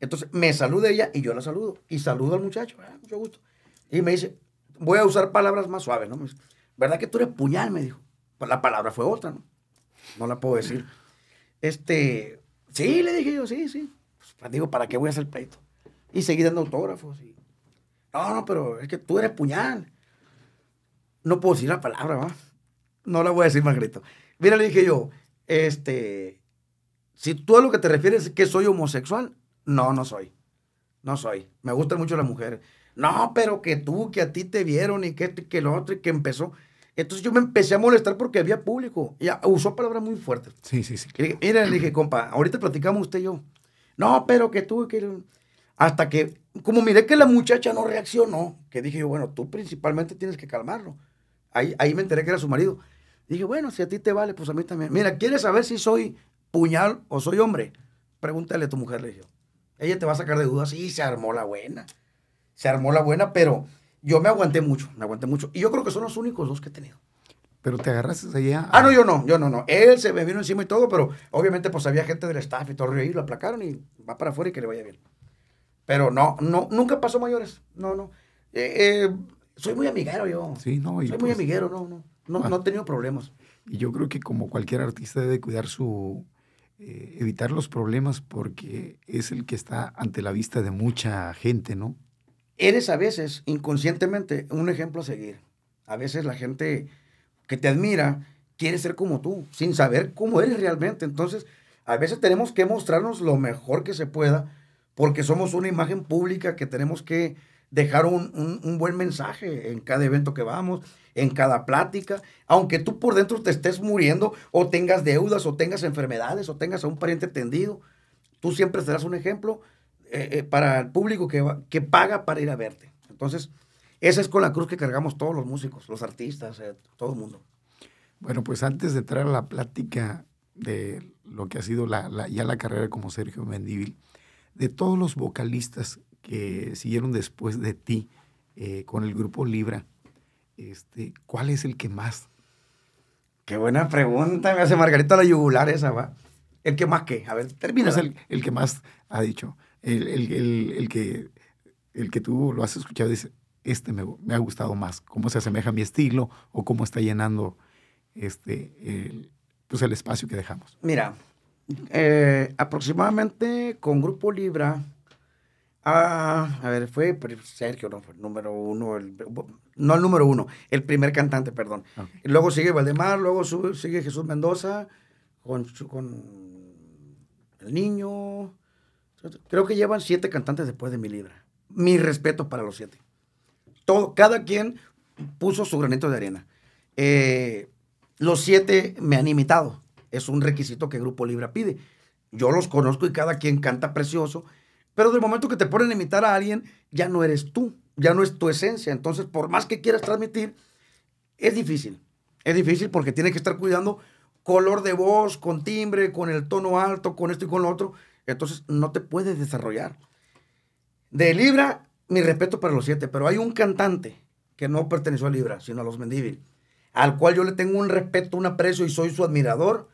Entonces me saluda ella y yo la saludo. Y saludo al muchacho, ah, mucho gusto. Y me dice, voy a usar palabras más suaves, ¿no? Me ¿verdad que tú eres puñal? Me dijo. Pues la palabra fue otra, ¿no? No la puedo decir. Este, sí, le dije yo, sí, sí. Pues, digo, ¿para qué voy a hacer pleito? y seguí dando autógrafos. no, no, pero es que tú eres puñal. No puedo decir la palabra, ¿va? No la voy a decir más grito. Mira, le dije yo, este, si tú a lo que te refieres es que soy homosexual, no, no soy. No soy. Me gustan mucho las mujeres. No, pero que tú, que a ti te vieron y que esto que lo otro y que empezó. Entonces yo me empecé a molestar porque había público. Y usó palabras muy fuertes. Sí, sí, sí. Mira, le dije, compa, ahorita platicamos usted y yo. No, pero que tú, que... Hasta que, como miré que la muchacha no reaccionó, que dije yo, bueno, tú principalmente tienes que calmarlo. Ahí, ahí me enteré que era su marido. Dije, bueno, si a ti te vale, pues a mí también. Mira, ¿quieres saber si soy puñal o soy hombre? Pregúntale a tu mujer, le dije. Ella te va a sacar de dudas. Y se armó la buena. Se armó la buena, pero yo me aguanté mucho, me aguanté mucho. Y yo creo que son los únicos dos que he tenido. Pero te agarraste allá. Ah, no, yo no, yo no, no. Él se me vino encima y todo, pero obviamente pues había gente del staff y todo y lo aplacaron y va para afuera y que le vaya bien. Pero no, no, nunca pasó mayores. No, no. Eh, eh, soy muy amiguero yo. Sí, no. soy muy pues, amiguero, no, no. No, ah. no he tenido problemas. Y yo creo que como cualquier artista debe cuidar su... Eh, evitar los problemas porque es el que está ante la vista de mucha gente, ¿no? Eres a veces, inconscientemente, un ejemplo a seguir. A veces la gente que te admira quiere ser como tú, sin saber cómo eres realmente. Entonces, a veces tenemos que mostrarnos lo mejor que se pueda porque somos una imagen pública que tenemos que dejar un, buen mensaje en cada evento que vamos, en cada plática, aunque tú por dentro te estés muriendo o tengas deudas o tengas enfermedades o tengas a un pariente tendido, tú siempre serás un ejemplo eh, eh, para el público que, que paga para ir a verte. Entonces, esa es con la cruz que cargamos todos los músicos, los artistas, eh, todo el mundo. Bueno, pues antes de entrar a la plática de lo que ha sido ya la carrera como Sergio Mendívil, de todos los vocalistas que siguieron después de ti eh, con el grupo Libra, este, ¿cuál es el que más? Qué buena pregunta, me hace Margarita la yugular esa, va. ¿El que más qué? A ver, termina. El, el, que más ha dicho, el, que, el que tú lo has escuchado, dice, este me, ha gustado más, cómo se asemeja a mi estilo o cómo está llenando este, pues el espacio que dejamos. Mira, eh, aproximadamente con Grupo Libra, ah, a ver, fue Sergio, no, fue el número uno, no el número uno, el primer cantante, perdón. Luego sigue Valdemar, luego sigue Jesús Mendoza con, con el niño. Creo que llevan siete cantantes después de mi Libra. Mi respeto para los siete. Todo, cada quien puso su granito de arena. Eh, los siete me han imitado es un requisito que Grupo Libra pide. Yo los conozco y cada quien canta precioso, pero del momento que te ponen a imitar a alguien, ya no eres tú, ya no es tu esencia. Entonces, por más que quieras transmitir, es difícil. Es difícil porque tienes que estar cuidando color de voz, con timbre, con el tono alto, con esto y con lo otro. Entonces, no te puedes desarrollar. De Libra, mi respeto para los siete, pero hay un cantante que no perteneció a Libra, sino a los Mendívil, al cual yo le tengo un respeto, un aprecio y soy su admirador,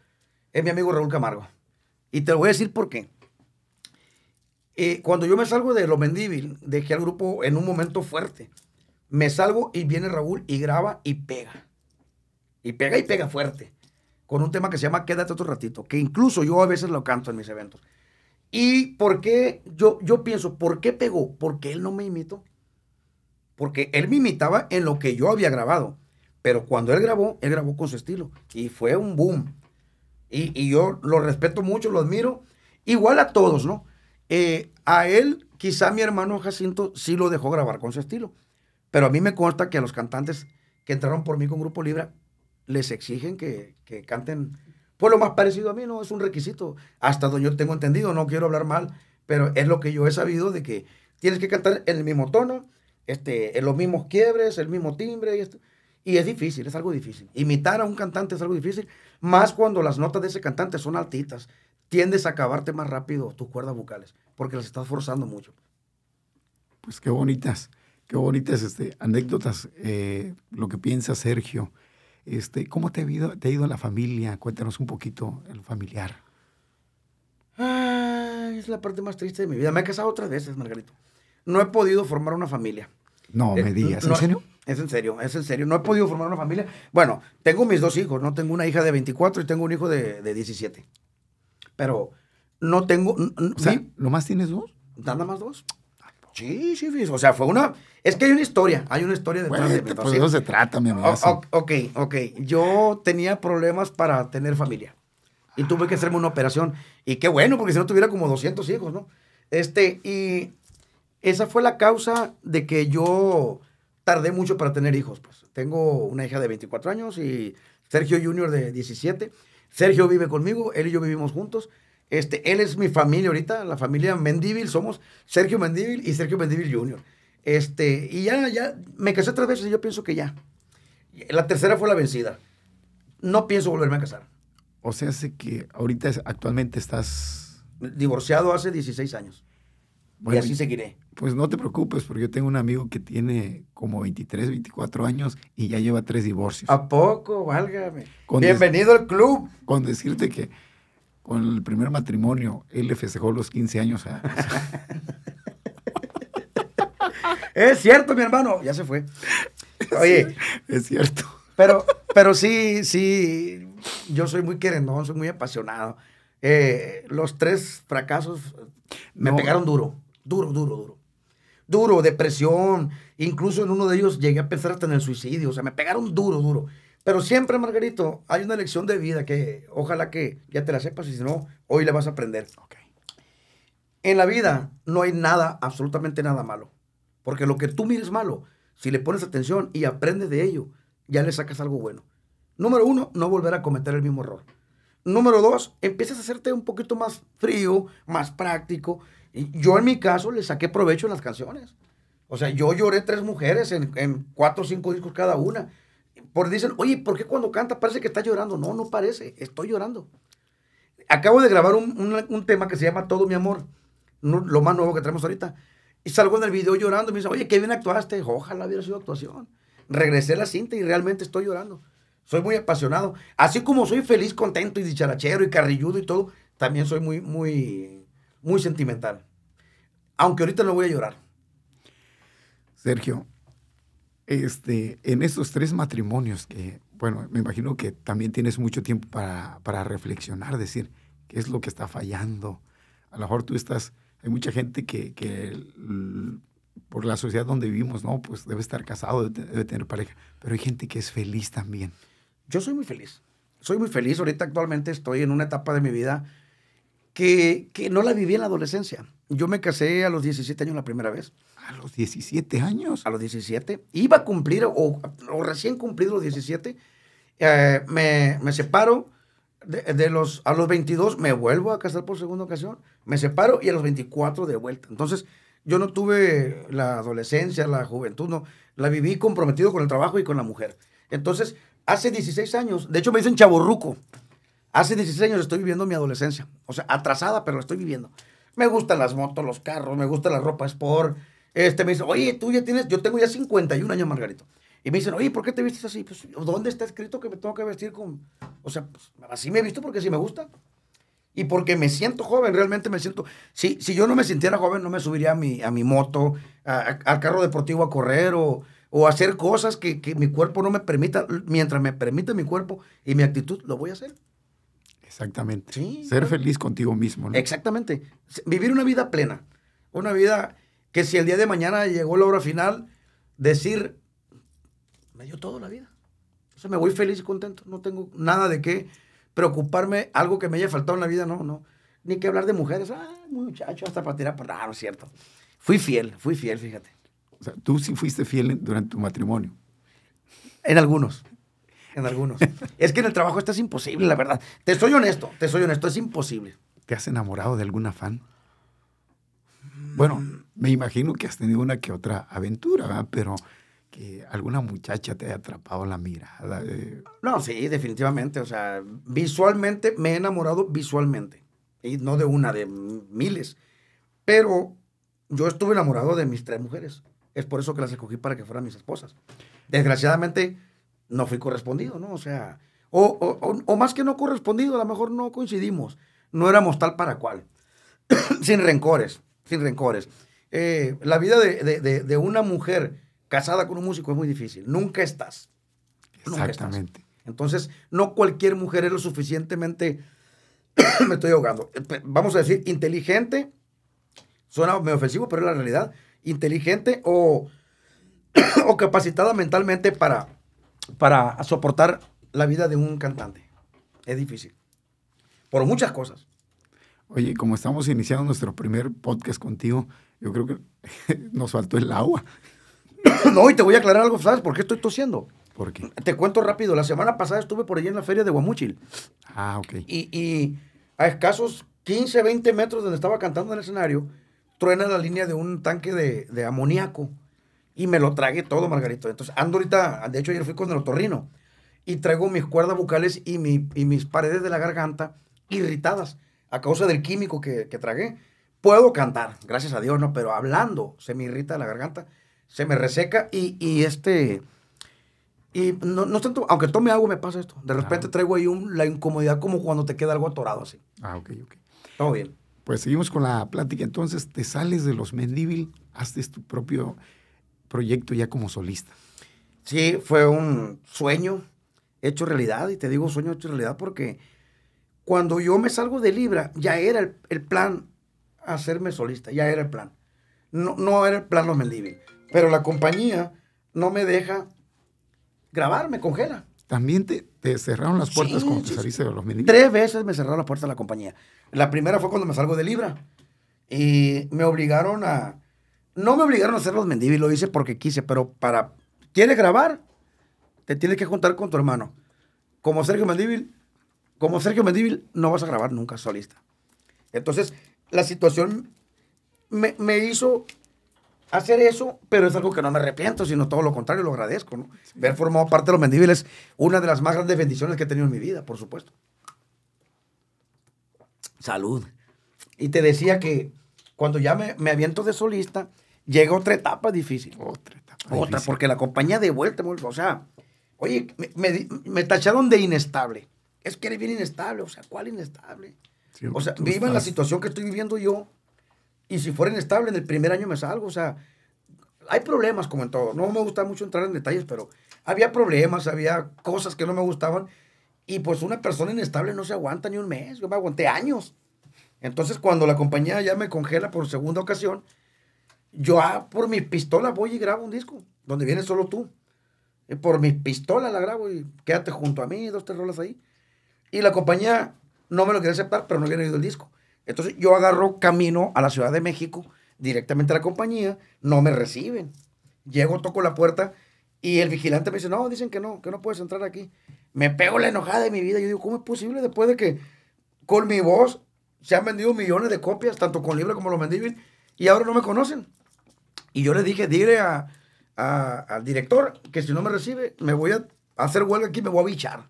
es mi amigo Raúl Camargo. Y te lo voy a decir por qué. Eh, cuando yo me salgo de lo de dejé al grupo en un momento fuerte. Me salgo y viene Raúl y graba y pega. Y pega y pega fuerte. Con un tema que se llama Quédate otro ratito, que incluso yo a veces lo canto en mis eventos. ¿Y por qué? Yo, yo pienso, ¿por qué pegó? Porque él no me imitó. Porque él me imitaba en lo que yo había grabado. Pero cuando él grabó, él grabó con su estilo. Y fue un boom y, yo lo respeto mucho, lo admiro, igual a todos, ¿no? Eh, a él, quizá mi hermano Jacinto sí lo dejó grabar con su estilo, pero a mí me consta que a los cantantes que entraron por mí con Grupo Libra les exigen que, canten, pues lo más parecido a mí, ¿no? Es un requisito, hasta donde yo tengo entendido, no quiero hablar mal, pero es lo que yo he sabido de que tienes que cantar en el mismo tono, este, en los mismos quiebres, el mismo timbre y esto. Y es difícil, es algo difícil. Imitar a un cantante es algo difícil, más cuando las notas de ese cantante son altitas. Tiendes a acabarte más rápido tus cuerdas vocales, porque las estás forzando mucho. Pues qué bonitas, qué bonitas este, anécdotas, eh, lo que piensa Sergio. Este, ¿Cómo te ha, ido, te ido la familia? Cuéntanos un poquito el familiar. es la parte más triste de mi vida. Me he casado otras veces, Margarito. No he podido formar una familia. No, me eh, digas. ¿En serio? Es en serio, es en serio. No he podido formar una familia. Bueno, tengo mis dos hijos, ¿no? Tengo una hija de 24 y tengo un hijo de, 17. Pero no tengo... ¿sí? ¿lo más tienes dos? Nada más dos. Sí, sí, o sea, fue una... Es que hay una historia, hay una historia detrás de pues, pues, se trata, mi ok, ok. Yo tenía problemas para tener familia. Y tuve que hacerme una operación. Y qué bueno, porque si no tuviera como 200 hijos, ¿no? Este, y esa fue la causa de que yo tardé mucho para tener hijos. Pues. Tengo una hija de 24 años y Sergio Junior de 17. Sergio vive conmigo, él y yo vivimos juntos. Este, él es mi familia ahorita, la familia Mendívil, somos Sergio Mendívil y Sergio Mendívil Jr. Este, y ya, ya, me casé tres veces y yo pienso que ya. La tercera fue la vencida. No pienso volverme a casar. O sea, sé que ahorita actualmente estás... Divorciado hace 16 años. y así seguiré. Pues no te preocupes, porque yo tengo un amigo que tiene como 23, 24 años y ya lleva tres divorcios. ¿A poco? Válgame. Bienvenido al club. Con decirte que con el primer matrimonio él le festejó los 15 años a... es cierto, mi hermano. Ya se fue. Oye. Es cierto. Pero, pero sí, sí, yo soy muy querendón, soy muy apasionado. Eh, los tres fracasos me pegaron duro, duro, duro, duro duro, depresión. Incluso en uno de ellos llegué a pensar hasta en el suicidio. O sea, me pegaron duro, duro. Pero siempre, Margarito, hay una lección de vida que ojalá que ya te la sepas y si no, hoy la vas a aprender. En la vida no hay nada, absolutamente nada malo. Porque lo que tú mires malo, si le pones atención y aprendes de ello, ya le sacas algo bueno. Número uno, no volver a cometer el mismo error. Número dos, empiezas a hacerte un poquito más frío, más práctico yo en mi caso le saqué provecho en las canciones. O sea, yo lloré tres mujeres en, cuatro o cinco discos cada una. Por dicen, oye, ¿por qué cuando canta parece que está llorando? No, no parece, estoy llorando. Acabo de grabar un, tema que se llama Todo mi amor, lo más nuevo que tenemos ahorita. Y salgo en el video llorando y me dicen, oye, qué bien actuaste. Ojalá hubiera sido actuación. Regresé a la cinta y realmente estoy llorando. Soy muy apasionado. Así como soy feliz, contento y dicharachero y carrilludo y todo, también soy muy, muy muy sentimental. Aunque ahorita no voy a llorar. Sergio, este, en estos tres matrimonios que, bueno, me imagino que también tienes mucho tiempo para, para reflexionar, decir qué es lo que está fallando. A lo mejor tú estás, hay mucha gente que, que por la sociedad donde vivimos, ¿no? Pues debe estar casado, debe tener pareja, pero hay gente que es feliz también. Yo soy muy feliz, soy muy feliz. Ahorita actualmente estoy en una etapa de mi vida que, que no la viví en la adolescencia. Yo me casé a los 17 años la primera vez. ¿A los 17 años? A los 17. Iba a cumplir, o, recién cumplido los 17, eh, me, me, separo. De, los, a los 22 me vuelvo a casar por segunda ocasión, me separo y a los 24 de vuelta. Entonces, yo no tuve la adolescencia, la juventud, no. La viví comprometido con el trabajo y con la mujer. Entonces, hace 16 años, de hecho me dicen chaborruco. Hace 16 años estoy viviendo mi adolescencia. O sea, atrasada, pero estoy viviendo. Me gustan las motos, los carros, me gusta las ropa sport. Este me dicen, oye, tú ya tienes, yo tengo ya 51 años, Margarito. Y me dicen, oye, ¿por qué te vistes así? Pues, ¿dónde está escrito que me tengo que vestir con...? O sea, pues, así me he visto porque sí me gusta. Y porque me siento joven, realmente me siento... Si, si yo no me sintiera joven, no me subiría a mi, a mi moto, al carro deportivo a correr o, o hacer cosas que, que mi cuerpo no me permita. Mientras me permite mi cuerpo y mi actitud, lo voy a hacer. Exactamente. Ser feliz contigo mismo. ¿no? Exactamente. Vivir una vida plena. Una vida que si el día de mañana llegó la hora final, decir, me dio todo la vida. O sea, me voy feliz y contento. No tengo nada de qué preocuparme, algo que me haya faltado en la vida, no, no. Ni que hablar de mujeres. Ah, muchacho, hasta para tirar por ah, no es cierto. Fui fiel, fui fiel, fíjate. O sea, tú sí fuiste fiel durante tu matrimonio. En algunos en algunos. es que en el trabajo esto es imposible, la verdad. Te soy honesto, te soy honesto, es imposible. ¿Te has enamorado de alguna fan? Bueno, me imagino que has tenido una que otra aventura, ¿verdad? Pero que alguna muchacha te haya atrapado la mirada. Eh. No, sí, definitivamente. O sea, visualmente me he enamorado visualmente. Y no de una, de miles. Pero yo estuve enamorado de mis tres mujeres. Es por eso que las escogí para que fueran mis esposas. Desgraciadamente, no fui correspondido, ¿no? O sea, o, más que no correspondido, a lo mejor no coincidimos, no éramos tal para cual, sin rencores, sin rencores. Eh, la vida de, una mujer casada con un músico es muy difícil, nunca estás. Exactamente. Entonces, no cualquier mujer es lo suficientemente, me estoy ahogando, vamos a decir, inteligente, suena medio ofensivo, pero es la realidad, inteligente o, o capacitada mentalmente para, para soportar la vida de un cantante. Es difícil. Por muchas cosas. Oye, como estamos iniciando nuestro primer podcast contigo, yo creo que nos faltó el agua. no, y te voy a aclarar algo, ¿sabes por qué estoy tosiendo? ¿Por qué? Te cuento rápido. La semana pasada estuve por allí en la feria de Guamuchil. Ah, ok. Y, a escasos 15, 20 metros donde estaba cantando en el escenario, truena la línea de un tanque de amoníaco y me lo tragué todo, Margarito. Entonces ando ahorita, de hecho ayer fui con el otorrino y traigo mis cuerdas bucales y, mi, y mis paredes de la garganta irritadas a causa del químico que, que tragué. Puedo cantar, gracias a Dios, no, pero hablando se me irrita la garganta, se me reseca y, y este... Y no, no tanto, aunque tome agua me pasa esto. De repente ah. traigo ahí la incomodidad como cuando te queda algo atorado así. Ah, ok, ok. Todo bien. Pues seguimos con la plática. Entonces te sales de los mendíbil haces tu propio proyecto ya como solista? Sí, fue un sueño hecho realidad, y te digo sueño hecho realidad porque cuando yo me salgo de Libra, ya era el, plan hacerme solista, ya era el plan. No, no era el plan Los Mendívil, pero la compañía no me deja grabar, me congela. También te, cerraron las puertas cuando te saliste de Los Mendívil. Tres veces me cerraron las puertas de la compañía. La primera fue cuando me salgo de Libra y me obligaron a, no me obligaron a hacer los mendibis, lo hice porque quise, pero para. ¿Quieres grabar? Te tienes que juntar con tu hermano. Como Sergio Mendívil, como Sergio Mendívil, no vas a grabar nunca solista. Entonces, la situación me, hizo hacer eso, pero es algo que no me arrepiento, sino todo lo contrario, lo agradezco. ¿no? Ver formado parte de los Mendíviles es una de las más grandes bendiciones que he tenido en mi vida, por supuesto. Salud. Y te decía que cuando ya me, me aviento de solista, llega otra etapa difícil. Otra etapa. Otra, porque la compañía de vuelta, o sea, oye, me, me, tacharon de inestable. Es que eres bien inestable, o sea, ¿cuál inestable? o sea, viva en la situación que estoy viviendo yo. Y si fuera inestable, en el primer año me salgo. O sea, hay problemas como en todo. No me gusta mucho entrar en detalles, pero había problemas, había cosas que no me gustaban. Y pues una persona inestable no se aguanta ni un mes. Yo me aguanté años. Entonces, cuando la compañía ya me congela por segunda ocasión, yo ah, por mi pistola voy y grabo un disco, donde vienes solo tú. por mi pistola la grabo y quédate junto a mí, dos, tres rolas ahí. Y la compañía no me lo quiere aceptar, pero no han oído el disco. Entonces yo agarro camino a la Ciudad de México, directamente a la compañía, no me reciben. Llego, toco la puerta y el vigilante me dice, no, dicen que no, que no puedes entrar aquí. Me pego la enojada de mi vida. Yo digo, ¿cómo es posible después de que con mi voz se han vendido millones de copias, tanto con Libre como los bien y ahora no me conocen? Y yo le dije, dile a, al director que si no me recibe, me voy a hacer huelga aquí, me voy a bichar.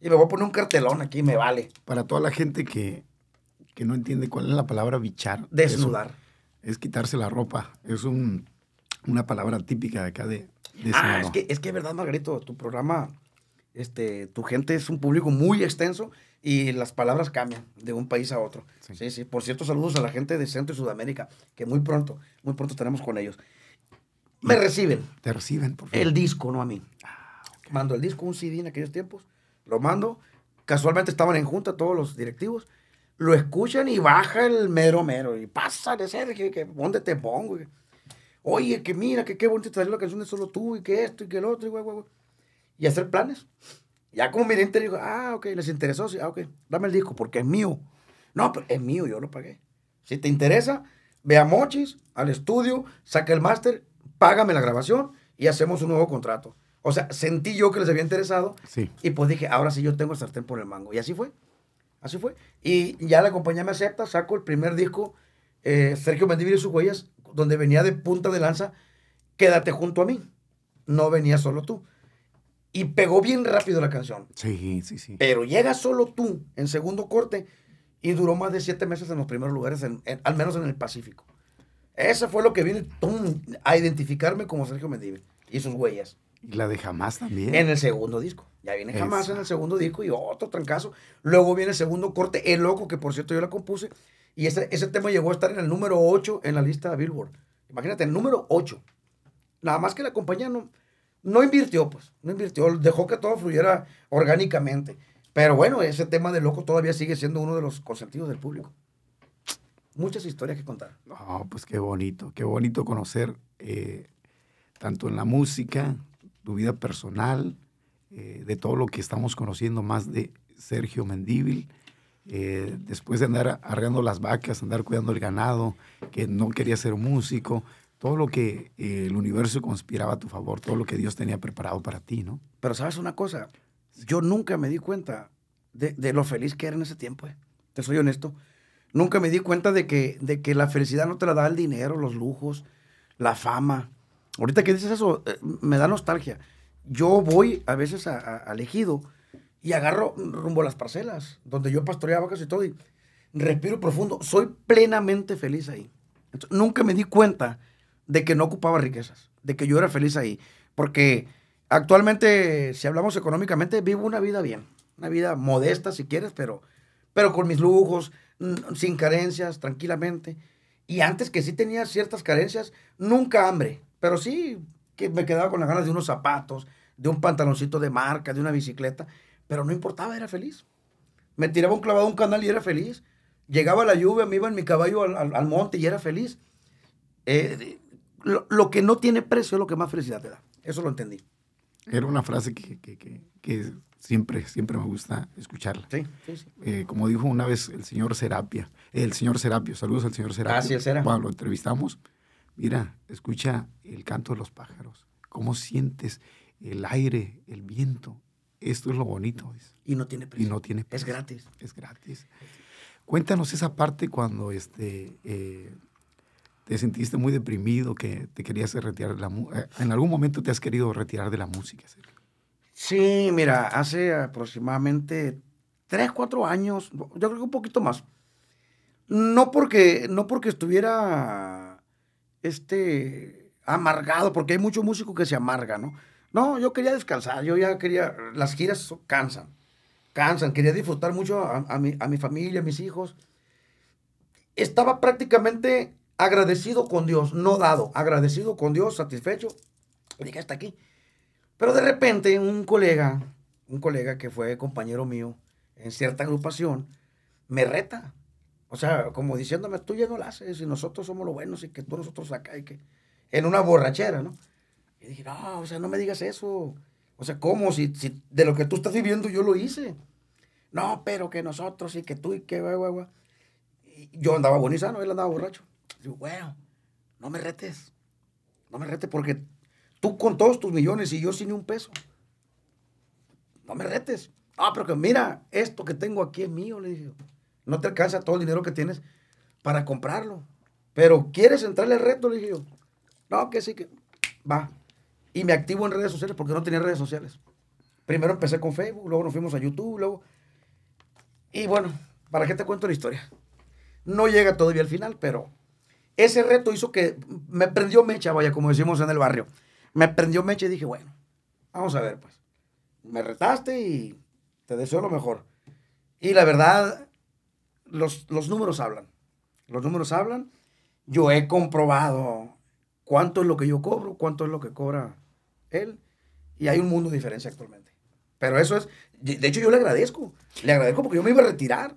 Y me voy a poner un cartelón aquí, me vale. Para toda la gente que, no entiende cuál es la palabra bichar. Desnudar. es quitarse la ropa. Es una palabra típica de acá de, de Ah, es que, es que es verdad, Margarito, tu programa, este, tu gente es un público muy extenso y las palabras cambian de un país a otro. Sí. sí. Por cierto, saludos a la gente de Centro y Sudamérica, que muy pronto, muy pronto tenemos con ellos. Me reciben. Te reciben, por favor. El disco, no a mí. Ah, mando el disco, un CD en aquellos tiempos, lo mando. Casualmente estaban en junta todos los directivos. Lo escuchan y baja el mero mero. Y pasa de ser, que dónde te pongo. Oye, que mira, que qué bonito salió la canción de solo tú y que esto y que el otro. Y, y hacer planes. Ya como miré interés, digo, ah, ok, les interesó, sí, ah, ok, dame el disco porque es mío. No, pero es mío, yo lo pagué. Si te interesa, ve a Mochis, al estudio, saca el máster, págame la grabación y hacemos un nuevo contrato. O sea, sentí yo que les había interesado y pues dije, ahora sí yo tengo el sartén por el mango. Y así fue, así fue. Y ya la compañía me acepta, saco el primer disco, eh, Sergio Mendivir y sus huellas, donde venía de punta de lanza, quédate junto a mí, no venía solo tú. Y pegó bien rápido la canción. Sí, sí, sí. Pero llega solo tú en segundo corte y duró más de siete meses en los primeros lugares, al menos en el Pacífico. Eso fue lo que viene a identificarme como Sergio Mendive y sus huellas. Y la de Jamás también. En el segundo disco. Ya viene Jamás en el segundo disco y otro trancazo. Luego viene el segundo corte, El Loco, que por cierto yo la compuse. Y ese, ese tema llegó a estar en el número 8 en la lista de Billboard. Imagínate, el número 8. Nada más que la compañía no, no invirtió, pues, no invirtió, dejó que todo fluyera orgánicamente. Pero bueno, ese tema de loco todavía sigue siendo uno de los consentidos del público. Muchas historias que contar. No, pues qué bonito, qué bonito conocer eh, tanto en la música, tu vida personal, eh, de todo lo que estamos conociendo más de Sergio Mendíbil. Eh, después de andar arreando las vacas, andar cuidando el ganado, que no quería ser músico, todo lo que eh, el universo conspiraba a tu favor, todo lo que Dios tenía preparado para ti, ¿no? Pero sabes una cosa, yo nunca me di cuenta de, lo feliz que era en ese tiempo, eh. te soy honesto. Nunca me di cuenta de que, de que la felicidad no te la da el dinero, los lujos, la fama. Ahorita que dices eso, eh, me da nostalgia. Yo voy a veces a, a, y agarro rumbo a las parcelas, donde yo pastoreaba casi todo y respiro profundo. Soy plenamente feliz ahí. nunca me di cuenta de que no ocupaba riquezas, de que yo era feliz ahí. Porque actualmente, si hablamos económicamente, vivo una vida bien, una vida modesta si quieres, pero, pero con mis lujos, sin carencias, tranquilamente. Y antes que sí tenía ciertas carencias, nunca hambre, pero sí que me quedaba con las ganas de unos zapatos, de un pantaloncito de marca, de una bicicleta, pero no importaba, era feliz. Me tiraba un clavado a un canal y era feliz. Llegaba la lluvia, me iba en mi caballo al, monte y era feliz. Eh, lo, que no tiene precio es lo que más felicidad te da. Eso lo entendí. Era una frase que, que, siempre, siempre me gusta escucharla. Sí, sí, sí. Eh, como dijo una vez el señor Serapia, el señor Serapio, saludos al señor Serapio. Gracias, ah, Serapio. Cuando lo entrevistamos, mira, escucha el canto de los pájaros, cómo sientes el aire, el viento. Esto es lo bonito. Es. Y no tiene precio. Y no tiene precio. Es gratis. Es gratis. Cuéntanos esa parte cuando este, eh, te sentiste muy deprimido, que te querías retirar de la eh, ¿En algún momento te has querido retirar de la música? Sí, mira, hace aproximadamente tres, cuatro años, yo creo que un poquito más. No porque, no porque estuviera este, amargado, porque hay mucho músico que se amarga, ¿no? No, yo quería descansar, yo ya quería, las giras cansan, cansan, quería disfrutar mucho a, mi, a mi familia, a mis hijos. Estaba prácticamente agradecido con Dios, no dado, agradecido con Dios, satisfecho, y dije hasta aquí. Pero de repente un colega, un colega que fue compañero mío en cierta agrupación, me reta. O sea, como diciéndome, tú ya no lo haces y nosotros somos los buenos y que tú nosotros acá y que... En una borrachera, ¿no? Y dije, no, o sea, no me digas eso. O sea, ¿cómo? Si, de lo que tú estás viviendo yo lo hice. No, pero que nosotros y que tú y que... yo andaba bueno él andaba borracho. Digo, bueno, no me retes. No me retes porque tú con todos tus millones y yo sin un peso. No me retes. Ah, pero que mira, esto que tengo aquí es mío, le dije. No te alcanza todo el dinero que tienes para comprarlo. Pero ¿quieres entrarle al reto? Le dije No, que sí, que va. Y me activo en redes sociales porque no tenía redes sociales. Primero empecé con Facebook, luego nos fuimos a YouTube, luego... Y bueno, ¿para qué te cuento la historia? No llega todavía al final, pero ese reto hizo que me prendió mecha, vaya, como decimos en el barrio. Me prendió mecha y dije, bueno, vamos a ver, pues. Me retaste y te deseo lo mejor. Y la verdad, los, los números hablan. Los números hablan. Yo he comprobado cuánto es lo que yo cobro, cuánto es lo que cobra él. Y hay un mundo de diferencia actualmente. Pero eso es, de hecho yo le agradezco. Le agradezco porque yo me iba a retirar.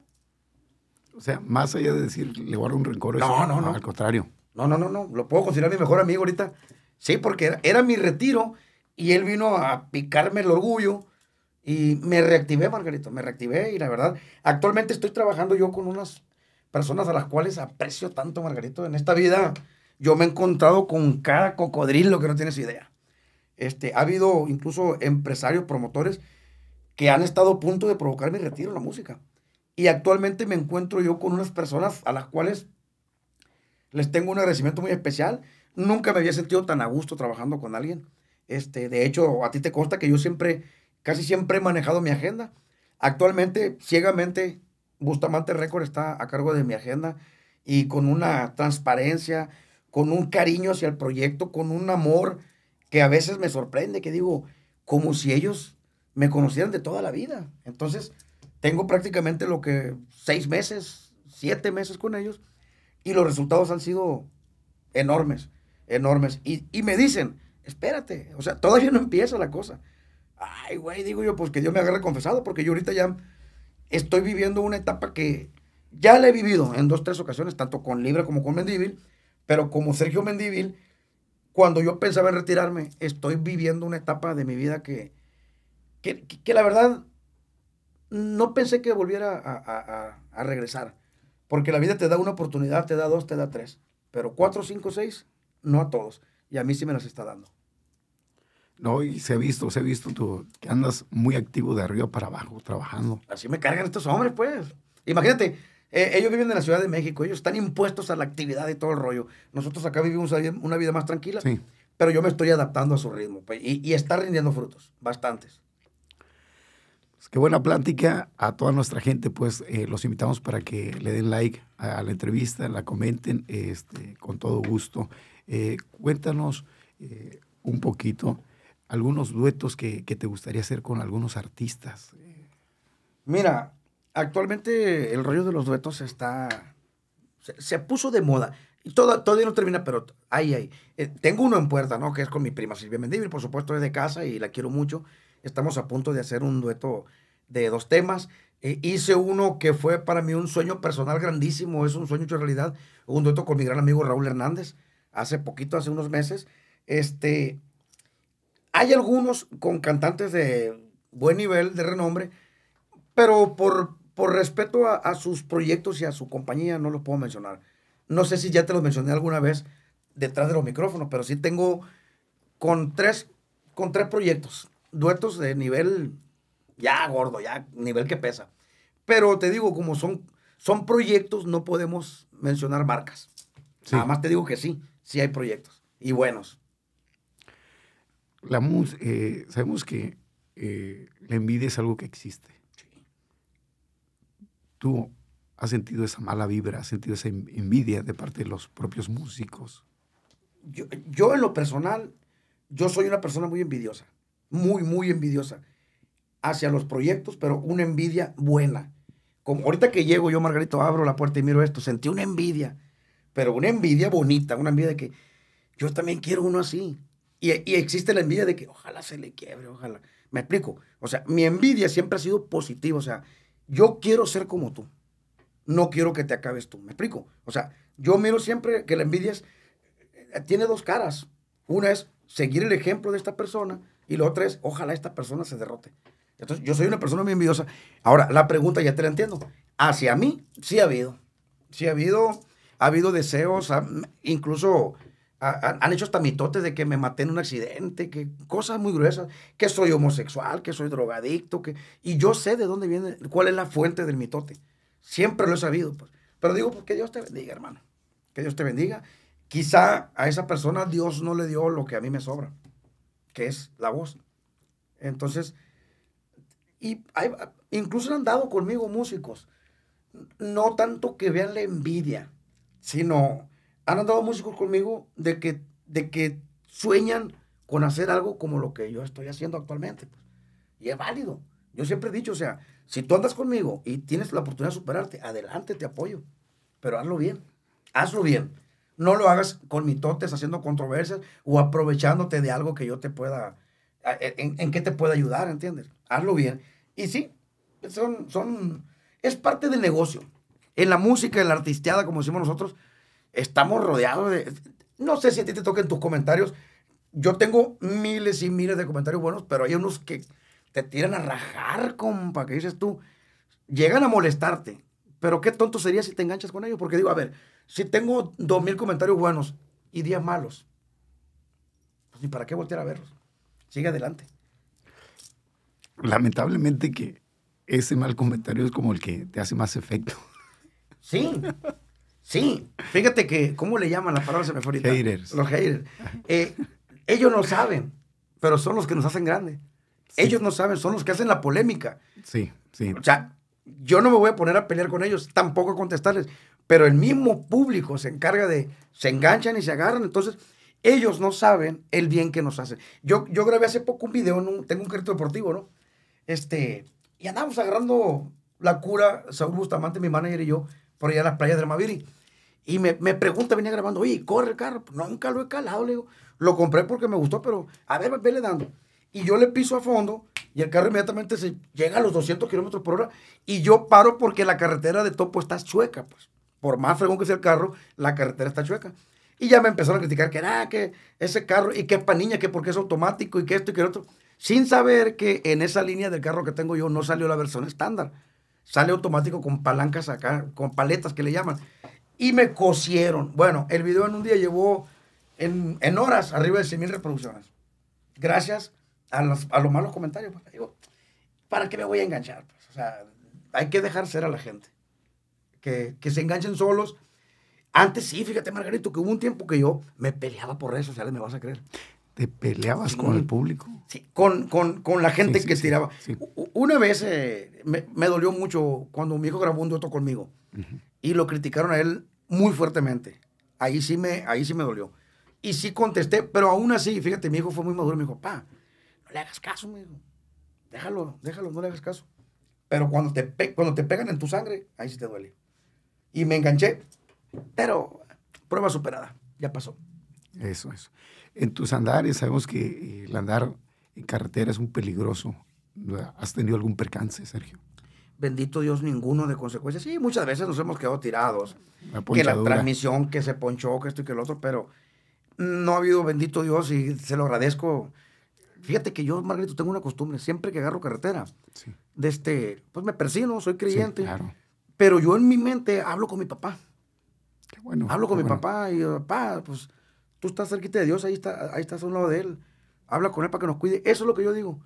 O sea, más allá de decir, le guardo un rencor. No, no, no. Al contrario. No, no, no, no. Lo puedo considerar mi mejor amigo ahorita. Sí, porque era, mi retiro y él vino a picarme el orgullo y me reactivé, Margarito. Me reactivé y la verdad, actualmente estoy trabajando yo con unas personas a las cuales aprecio tanto, Margarito. En esta vida yo me he encontrado con cada cocodrilo que no tienes idea. Este, ha habido incluso empresarios, promotores que han estado a punto de provocar mi retiro en la música. Y actualmente me encuentro yo con unas personas a las cuales les tengo un agradecimiento muy especial. Nunca me había sentido tan a gusto trabajando con alguien. Este, de hecho, a ti te consta que yo siempre, casi siempre he manejado mi agenda. Actualmente, ciegamente, Bustamante Record está a cargo de mi agenda y con una transparencia, con un cariño hacia el proyecto, con un amor que a veces me sorprende, que digo, como si ellos me conocieran de toda la vida. Entonces, tengo prácticamente lo que seis meses, siete meses con ellos y los resultados han sido enormes, enormes. Y, me dicen, espérate, o sea, todavía no empieza la cosa. Ay, güey, digo yo, pues que Dios me haga confesado, porque yo ahorita ya estoy viviendo una etapa que ya la he vivido en dos, tres ocasiones, tanto con Libra como con Mendivil. pero como Sergio Mendivil, cuando yo pensaba en retirarme, estoy viviendo una etapa de mi vida que, que, que la verdad no pensé que volviera a, regresar. Porque la vida te da una oportunidad, te da dos, te da tres. Pero cuatro, cinco, seis, no a todos. Y a mí sí me las está dando. No, y se ha visto, se ha visto tú, que andas muy activo de arriba para abajo, trabajando. Así me cargan estos hombres, pues. Imagínate, eh, ellos viven en la Ciudad de México, ellos están impuestos a la actividad y todo el rollo. Nosotros acá vivimos una vida más tranquila, sí. pero yo me estoy adaptando a su ritmo. Pues, y está rindiendo frutos, bastantes. Qué buena plática. A toda nuestra gente, pues eh, los invitamos para que le den like a, la entrevista, la comenten este, con todo gusto. Eh, cuéntanos eh, un poquito algunos duetos que, te gustaría hacer con algunos artistas. Mira, actualmente el rollo de los duetos está. se, puso de moda. Y todo, todavía no termina, pero ahí, ahí. tengo uno en puerta, ¿no? Que es con mi prima Silvia Mendívil, por supuesto, es de casa y la quiero mucho. Estamos a punto de hacer un dueto de dos temas. Eh, hice uno que fue para mí un sueño personal grandísimo, es un sueño hecho realidad, un dueto con mi gran amigo Raúl Hernández, hace poquito, hace unos meses. Este, hay algunos con cantantes de buen nivel, de renombre, pero por, por respeto a, sus proyectos y a su compañía no los puedo mencionar. No sé si ya te los mencioné alguna vez detrás de los micrófonos, pero sí tengo con tres, con tres proyectos, duetos de nivel ya gordo, ya nivel que pesa. Pero te digo, como son, son proyectos, no podemos mencionar marcas. Sí. Además te digo que sí, sí hay proyectos y buenos. La eh, sabemos que eh, la envidia es algo que existe. Sí. Tú has sentido esa mala vibra, has sentido esa envidia de parte de los propios músicos. Yo, yo en lo personal, yo soy una persona muy envidiosa, muy, muy envidiosa hacia los proyectos, pero una envidia buena. Como ahorita que llego yo, Margarito, abro la puerta y miro esto, sentí una envidia, pero una envidia bonita, una envidia de que yo también quiero uno así. Y, existe la envidia de que ojalá se le quiebre, ojalá. Me explico. O sea, mi envidia siempre ha sido positiva. O sea, yo quiero ser como tú. No quiero que te acabes tú. Me explico. O sea, yo miro siempre que la envidia eh, tiene dos caras. Una es seguir el ejemplo de esta persona y la otra es ojalá esta persona se derrote. Entonces, yo soy una persona muy envidiosa. Ahora, la pregunta ya te la entiendo. Hacia mí, sí ha habido. Sí ha habido, ha habido deseos, incluso han hecho hasta mitotes de que me maté en un accidente, que cosas muy gruesas, que soy homosexual, que soy drogadicto, que... Y yo sé de dónde viene, cuál es la fuente del mitote. Siempre lo he sabido. Pues. Pero digo, porque que Dios te bendiga, hermano. Que Dios te bendiga. Quizá a esa persona Dios no le dio lo que a mí me sobra, que es la voz. Entonces, y hay, incluso han dado conmigo músicos. No tanto que vean la envidia, sino han andado músicos conmigo de que, de que sueñan con hacer algo como lo que yo estoy haciendo actualmente. Pues. Y es válido. Yo siempre he dicho, o sea, si tú andas conmigo y tienes la oportunidad de superarte, adelante, te apoyo. Pero hazlo bien. Hazlo bien. No lo hagas con mitotes, haciendo controversias o aprovechándote de algo que yo te pueda, eh, en, en que te pueda ayudar, ¿entiendes? Hazlo bien y sí, son, son, es parte del negocio. En la música, en la artisteada, como decimos nosotros, estamos rodeados de... No sé si a ti te toquen tus comentarios. Yo tengo miles y miles de comentarios buenos, pero hay unos que te tiran a rajar, compa, que dices tú, llegan a molestarte. Pero qué tonto sería si te enganchas con ellos. Porque digo, a ver, si tengo dos mil comentarios buenos y diez malos, pues ni para qué voltear a verlos. Sigue adelante lamentablemente que ese mal comentario es como el que te hace más efecto. Sí, sí. Fíjate que, ¿cómo le llaman las palabras? Se Los haters. Eh, ellos no saben, pero son los que nos hacen grande. Ellos no saben, son los que hacen la polémica. Sí, sí. O sea, yo no me voy a poner a pelear con ellos, tampoco a contestarles, pero el mismo público se encarga de, se enganchan y se agarran, entonces ellos no saben el bien que nos hacen. Yo, yo grabé hace poco un video, tengo un crédito deportivo, ¿no? Este, y andamos agarrando la cura, Saúl Bustamante, mi manager y yo, por allá en las playas de Ramaviri. Y me, me, pregunta, venía grabando, oye, corre el carro. Nunca lo he calado, le digo. Lo compré porque me gustó, pero a ver, vele dando. Y yo le piso a fondo y el carro inmediatamente se llega a los 200 kilómetros por hora y yo paro porque la carretera de topo está chueca, pues. Por más fregón que sea el carro, la carretera está chueca. Y ya me empezaron a criticar que, nada, que ese carro, y que es para niña, que porque es automático, y que esto y que lo otro sin saber que en esa línea del carro que tengo yo no salió la versión estándar. Sale automático con palancas acá, con paletas que le llaman. Y me cosieron. Bueno, el video en un día llevó en, horas arriba de 100 mil reproducciones. Gracias a los, malos comentarios. Pues, ¿para qué me voy a enganchar? Pues, o sea, hay que dejar ser a la gente. Que, que se enganchen solos. Antes sí, fíjate, Margarito, que hubo un tiempo que yo me peleaba por redes sociales, me vas a creer te peleabas con el público. Sí, con, la gente que tiraba. Una vez eh, me, dolió mucho cuando mi hijo grabó un dueto conmigo y lo criticaron a él muy fuertemente. Ahí sí, me, ahí sí me dolió. Y sí contesté, pero aún así, fíjate, mi hijo fue muy maduro. Me dijo, pa, no le hagas caso, mi hijo. Déjalo, déjalo, no le hagas caso. Pero cuando te, cuando te pegan en tu sangre, ahí sí te duele. Y me enganché, pero prueba superada, ya pasó. Eso, eso en tus andares, sabemos que eh, el andar en carretera es un peligroso. ¿Has tenido algún percance, Sergio? Bendito Dios, ninguno de consecuencias. Sí, muchas veces nos hemos quedado tirados. que la transmisión, que se ponchó, que esto y que lo otro, pero no ha habido, bendito Dios, y se lo agradezco. Fíjate que yo, Margarito, tengo una costumbre, siempre que agarro carretera, de este, pues me persino, soy creyente, claro. pero yo en mi mente hablo con mi papá. Qué bueno. Hablo con mi papá y, papá, pues Tú estás cerquita de Dios, ahí, está, ahí estás a un lado de Él. Habla con Él para que nos cuide. Eso es lo que yo digo.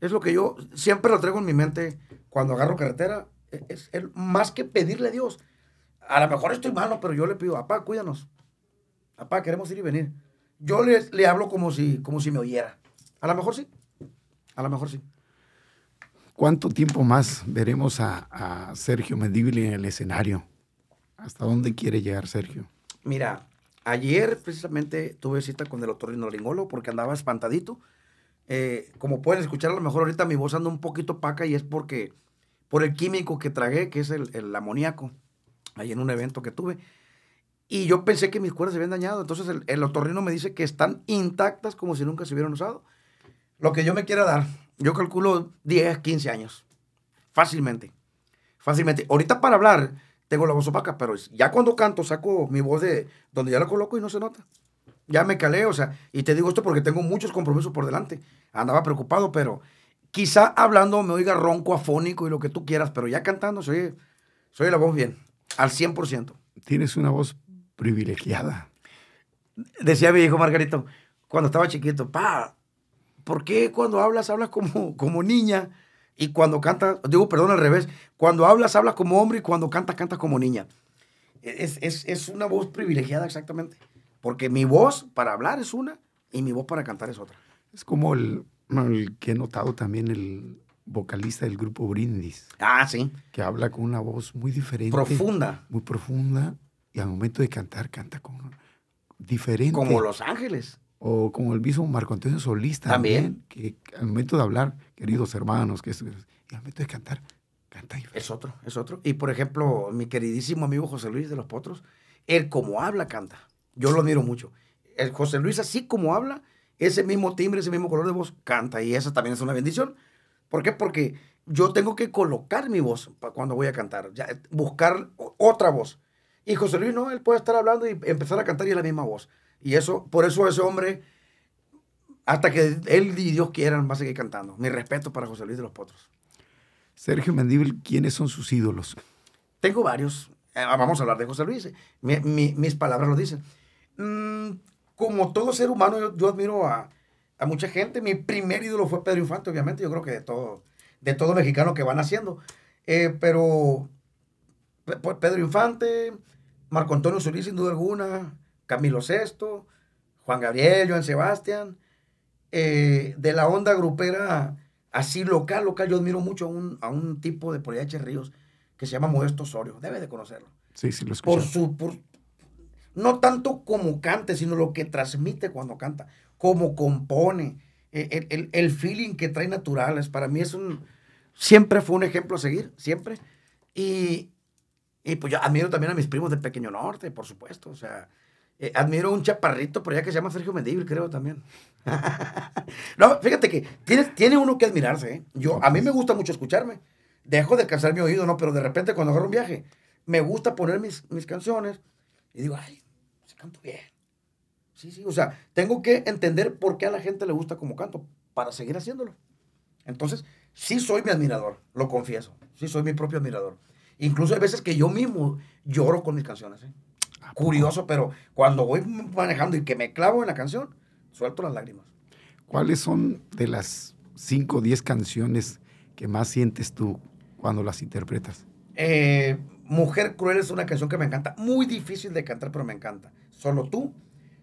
Es lo que yo siempre lo traigo en mi mente cuando agarro carretera. E, es, más que pedirle a Dios. A lo mejor estoy malo, pero yo le pido, papá, cuídanos. Papá, queremos ir y venir. Yo le, le hablo como si, como si me oyera. A lo mejor sí. A lo mejor sí. ¿Cuánto tiempo más veremos a, Sergio Medible en el escenario? ¿Hasta dónde quiere llegar Sergio? Mira, Ayer precisamente tuve cita con el otorrinolaringólogo porque andaba espantadito. Eh, como pueden escuchar, a lo mejor ahorita mi voz anda un poquito paca y es porque por el químico que tragué, que es el, el amoníaco, ahí en un evento que tuve. Y yo pensé que mis cuerdas se habían dañado. Entonces el, el otorrino me dice que están intactas como si nunca se hubieran usado. Lo que yo me quiera dar, yo calculo 10, 15 años. Fácilmente. Fácilmente. Ahorita para hablar, tengo la voz opaca, pero ya cuando canto saco mi voz de donde ya la coloco y no se nota. Ya me calé, o sea, y te digo esto porque tengo muchos compromisos por delante. Andaba preocupado, pero quizá hablando me oiga ronco, afónico y lo que tú quieras, pero ya cantando soy, soy la voz bien, al 100%. Tienes una voz privilegiada. Decía mi hijo Margarito, cuando estaba chiquito, pa, ¿por qué cuando hablas, hablas como, como niña? Y cuando canta, digo, perdón, al revés, cuando hablas, hablas como hombre y cuando cantas, cantas como niña. E-, es, una voz privilegiada exactamente. Porque mi voz para hablar es una y mi voz para cantar es otra. Es como el, que he notado también el, vocalista del grupo Brindis. Ah, sí. Que habla con una voz muy diferente. Profunda. Muy profunda. Y al momento de cantar, canta con diferente. Como Los Ángeles o como el mismo Marco Antonio solista también, que al momento de hablar, queridos hermanos, que es, y al momento de cantar, canta Es otro, es otro. Y por ejemplo, mi queridísimo amigo José Luis de los Potros, él como habla, canta. Yo lo admiro mucho. El José Luis, así como habla, ese mismo timbre, ese mismo color de voz, canta. Y esa también es una bendición. ¿Por qué? Porque yo tengo que colocar mi voz cuando voy a cantar, ya, buscar otra voz. Y José Luis no, él puede estar hablando y empezar a cantar y es la misma voz. Y eso, por eso ese hombre, hasta que él y Dios quieran, va a seguir cantando. Mi respeto para José Luis de los Potros. Sergio Mendíbel, ¿quiénes son sus ídolos? Tengo varios. Eh, vamos a hablar de José Luis. mis palabras lo dicen. Mm, como todo ser humano, yo, admiro a, mucha gente. Mi primer ídolo fue Pedro Infante, obviamente. Yo creo que de todo, de todo mexicano que van haciendo. Eh, pero Pedro Infante, Marco Antonio Solís, sin duda alguna, Camilo VI, Juan Gabriel, Joan Sebastián, eh, de la onda grupera así local, local. Yo admiro mucho a un, tipo de por Ríos que se llama Modesto Osorio. Debe de conocerlo. Sí, sí, lo escucho. Por su, no tanto como cante, sino lo que transmite cuando canta, cómo compone, e, el, feeling que trae naturales. Para mí es un, siempre fue un ejemplo a seguir, siempre. Y, y pues yo admiro también a mis primos de Pequeño Norte, por supuesto. O sea, eh, admiro un chaparrito por allá que se llama Sergio Mendíbil, creo también. no, fíjate que tiene, tiene uno que admirarse. ¿eh? Yo, a mí me gusta mucho escucharme. Dejo de cansar mi oído, ¿no? Pero de repente cuando hago un viaje, me gusta poner mis, mis canciones y digo, ay, se canto bien. Sí, sí, o sea, tengo que entender por qué a la gente le gusta como canto para seguir haciéndolo. Entonces, sí soy mi admirador, lo confieso. Sí soy mi propio admirador. Incluso hay veces que yo mismo lloro con mis canciones. ¿eh? curioso, pero cuando voy manejando y que me clavo en la canción, suelto las lágrimas. ¿Cuáles son de las 5 o 10 canciones que más sientes tú cuando las interpretas? Eh, Mujer Cruel es una canción que me encanta, muy difícil de cantar, pero me encanta. Solo tú,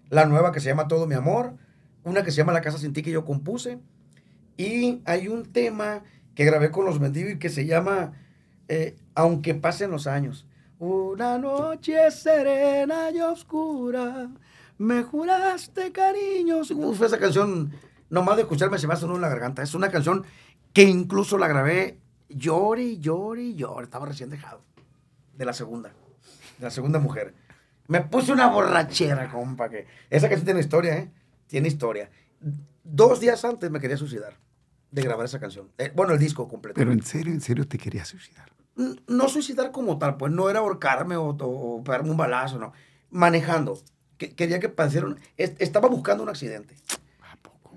la nueva que se llama Todo mi amor, una que se llama La casa sin ti que yo compuse, y hay un tema que grabé con los mendigos y que se llama eh, Aunque pasen los años. Una noche serena y oscura, me juraste cariño. Uf, esa canción, nomás de escucharme se me hace uno en la garganta. Es una canción que incluso la grabé llore, llore, llore. Estaba recién dejado. De la segunda. De la segunda mujer. Me puse una borrachera, compa. Que... Esa canción tiene historia, ¿eh? Tiene historia. Dos días antes me quería suicidar de grabar esa canción. Eh, bueno, el disco completo. Pero en serio, en serio te quería suicidar no suicidar como tal, pues no era ahorcarme o, o, pegarme un balazo, no. Manejando. quería que padeciera. estaba buscando un accidente.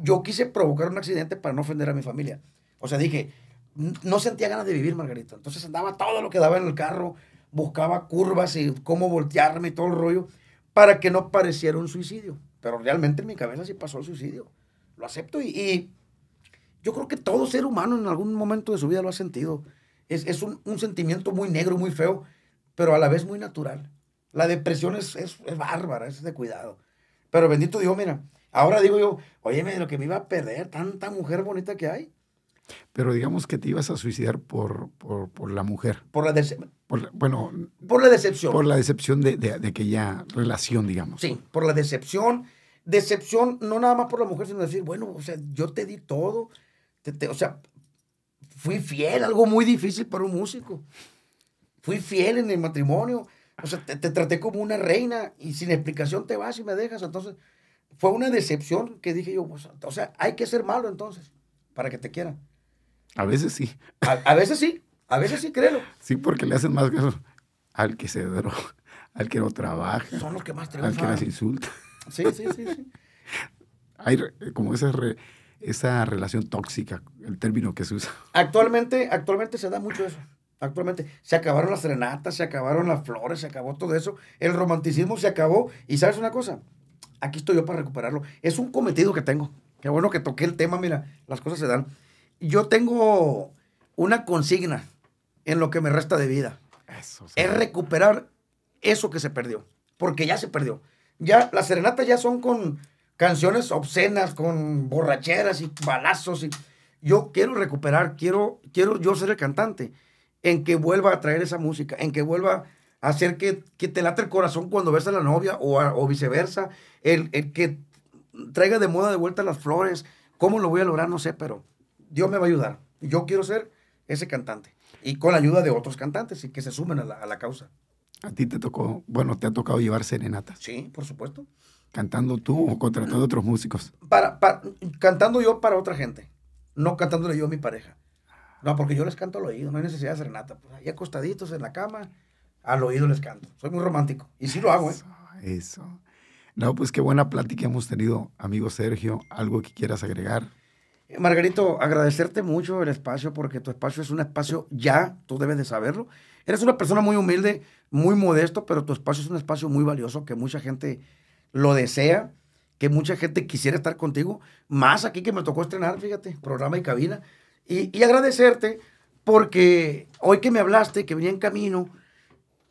Yo quise provocar un accidente para no ofender a mi familia. O sea, dije, no sentía ganas de vivir, Margarita. Entonces andaba todo lo que daba en el carro, buscaba curvas y cómo voltearme y todo el rollo, para que no pareciera un suicidio. Pero realmente en mi cabeza sí pasó el suicidio. Lo acepto y yo creo que todo ser humano en algún momento de su vida lo ha sentido. Es, un, sentimiento muy negro, muy feo, pero a la vez muy natural. La depresión es, bárbara, es de cuidado. Pero bendito Dios, mira, ahora digo yo, oye, lo que me iba a perder, tanta mujer bonita que hay. Pero digamos que te ibas a suicidar por, la mujer. Por la decepción. Bueno, por la decepción. Por la decepción de, aquella relación, digamos. Sí, por la decepción. Decepción no nada más por la mujer, sino decir, bueno, o sea, yo te di todo. te, o sea, fui fiel, algo muy difícil para un músico. Fui fiel en el matrimonio. O sea, te, traté como una reina y sin explicación te vas y me dejas. Entonces, fue una decepción que dije yo, pues, o sea, hay que ser malo entonces para que te quieran. A veces sí. A, veces sí, a veces sí, créelo. Sí, porque le hacen más caso al que se droga, al que no trabaja. Son los que más Al que las insulta. Sí, sí, sí. sí. Hay como esas... Re esa relación tóxica, el término que se usa. Actualmente, actualmente se da mucho eso. Actualmente se acabaron las serenatas, se acabaron las flores, se acabó todo eso. El romanticismo se acabó. Y sabes una cosa, aquí estoy yo para recuperarlo. Es un cometido que tengo. Qué bueno que toqué el tema, mira, las cosas se dan. Yo tengo una consigna en lo que me resta de vida. Eso, Es recuperar eso que se perdió, porque ya se perdió. Ya las serenatas ya son con canciones obscenas con borracheras y balazos. Y... Yo quiero recuperar, quiero, quiero yo ser el cantante en que vuelva a traer esa música, en que vuelva a hacer que, te late el corazón cuando ves a la novia o, viceversa, el, que traiga de moda de vuelta las flores. ¿Cómo lo voy a lograr? No sé, pero Dios me va a ayudar. Yo quiero ser ese cantante y con la ayuda de otros cantantes y que se sumen a la, causa. A ti te tocó, bueno, te ha tocado llevar Serenata. Sí, por supuesto. ¿Cantando tú o contratando otros músicos? Para, cantando yo para otra gente, no cantándole yo a mi pareja. No, porque yo les canto al oído, no hay necesidad de serenata. Pues ahí acostaditos en la cama, al oído les canto. Soy muy romántico y sí lo hago, ¿eh? Eso. eso. No, pues qué buena plática hemos tenido, amigo Sergio. ¿Algo que quieras agregar? Eh, Margarito, agradecerte mucho el espacio porque tu espacio es un espacio ya, tú debes de saberlo. Eres una persona muy humilde, muy modesto, pero tu espacio es un espacio muy valioso que mucha gente lo desea, que mucha gente quisiera estar contigo, más aquí que me tocó estrenar, fíjate, programa y cabina, y, agradecerte porque hoy que me hablaste, que venía en camino,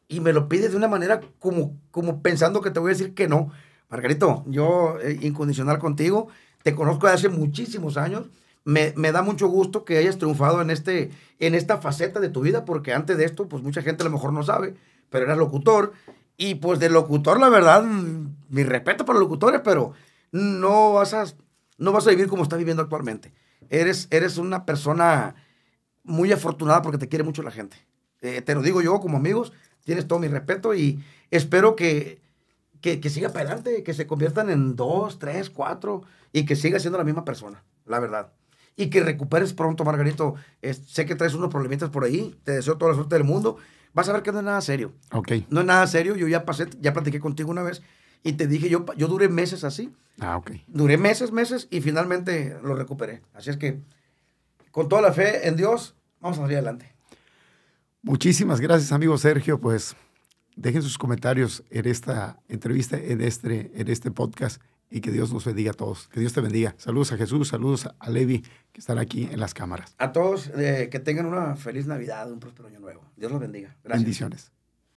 y me lo pides de una manera como, como pensando que te voy a decir que no. Margarito, yo eh, incondicional contigo, te conozco desde hace muchísimos años, me, da mucho gusto que hayas triunfado en, este, en esta faceta de tu vida, porque antes de esto, pues mucha gente a lo mejor no sabe, pero eras locutor, y pues de locutor, la verdad, mi respeto para los locutores, pero no vas a, no vas a vivir como estás viviendo actualmente. Eres, eres una persona muy afortunada porque te quiere mucho la gente. Eh, te lo digo yo como amigos, tienes todo mi respeto y espero que, que, siga para adelante, que se conviertan en dos, tres, cuatro y que siga siendo la misma persona, la verdad. Y que recuperes pronto, Margarito. sé que traes unos problemitas por ahí, te deseo toda la suerte del mundo. Vas a ver que no es nada serio. Ok. No es nada serio, yo ya pasé, ya platiqué contigo una vez y te dije, yo, yo duré meses así. Ah, ok. Duré meses, meses y finalmente lo recuperé. Así es que con toda la fe en Dios, vamos a salir adelante. Muchísimas gracias, amigo Sergio. Pues dejen sus comentarios en esta entrevista, en este, en este podcast y que Dios nos bendiga a todos. Que Dios te bendiga. Saludos a Jesús, saludos a Levi, que están aquí en las cámaras. A todos, eh, que tengan una feliz Navidad, un próspero año nuevo. Dios los bendiga. Gracias. Bendiciones.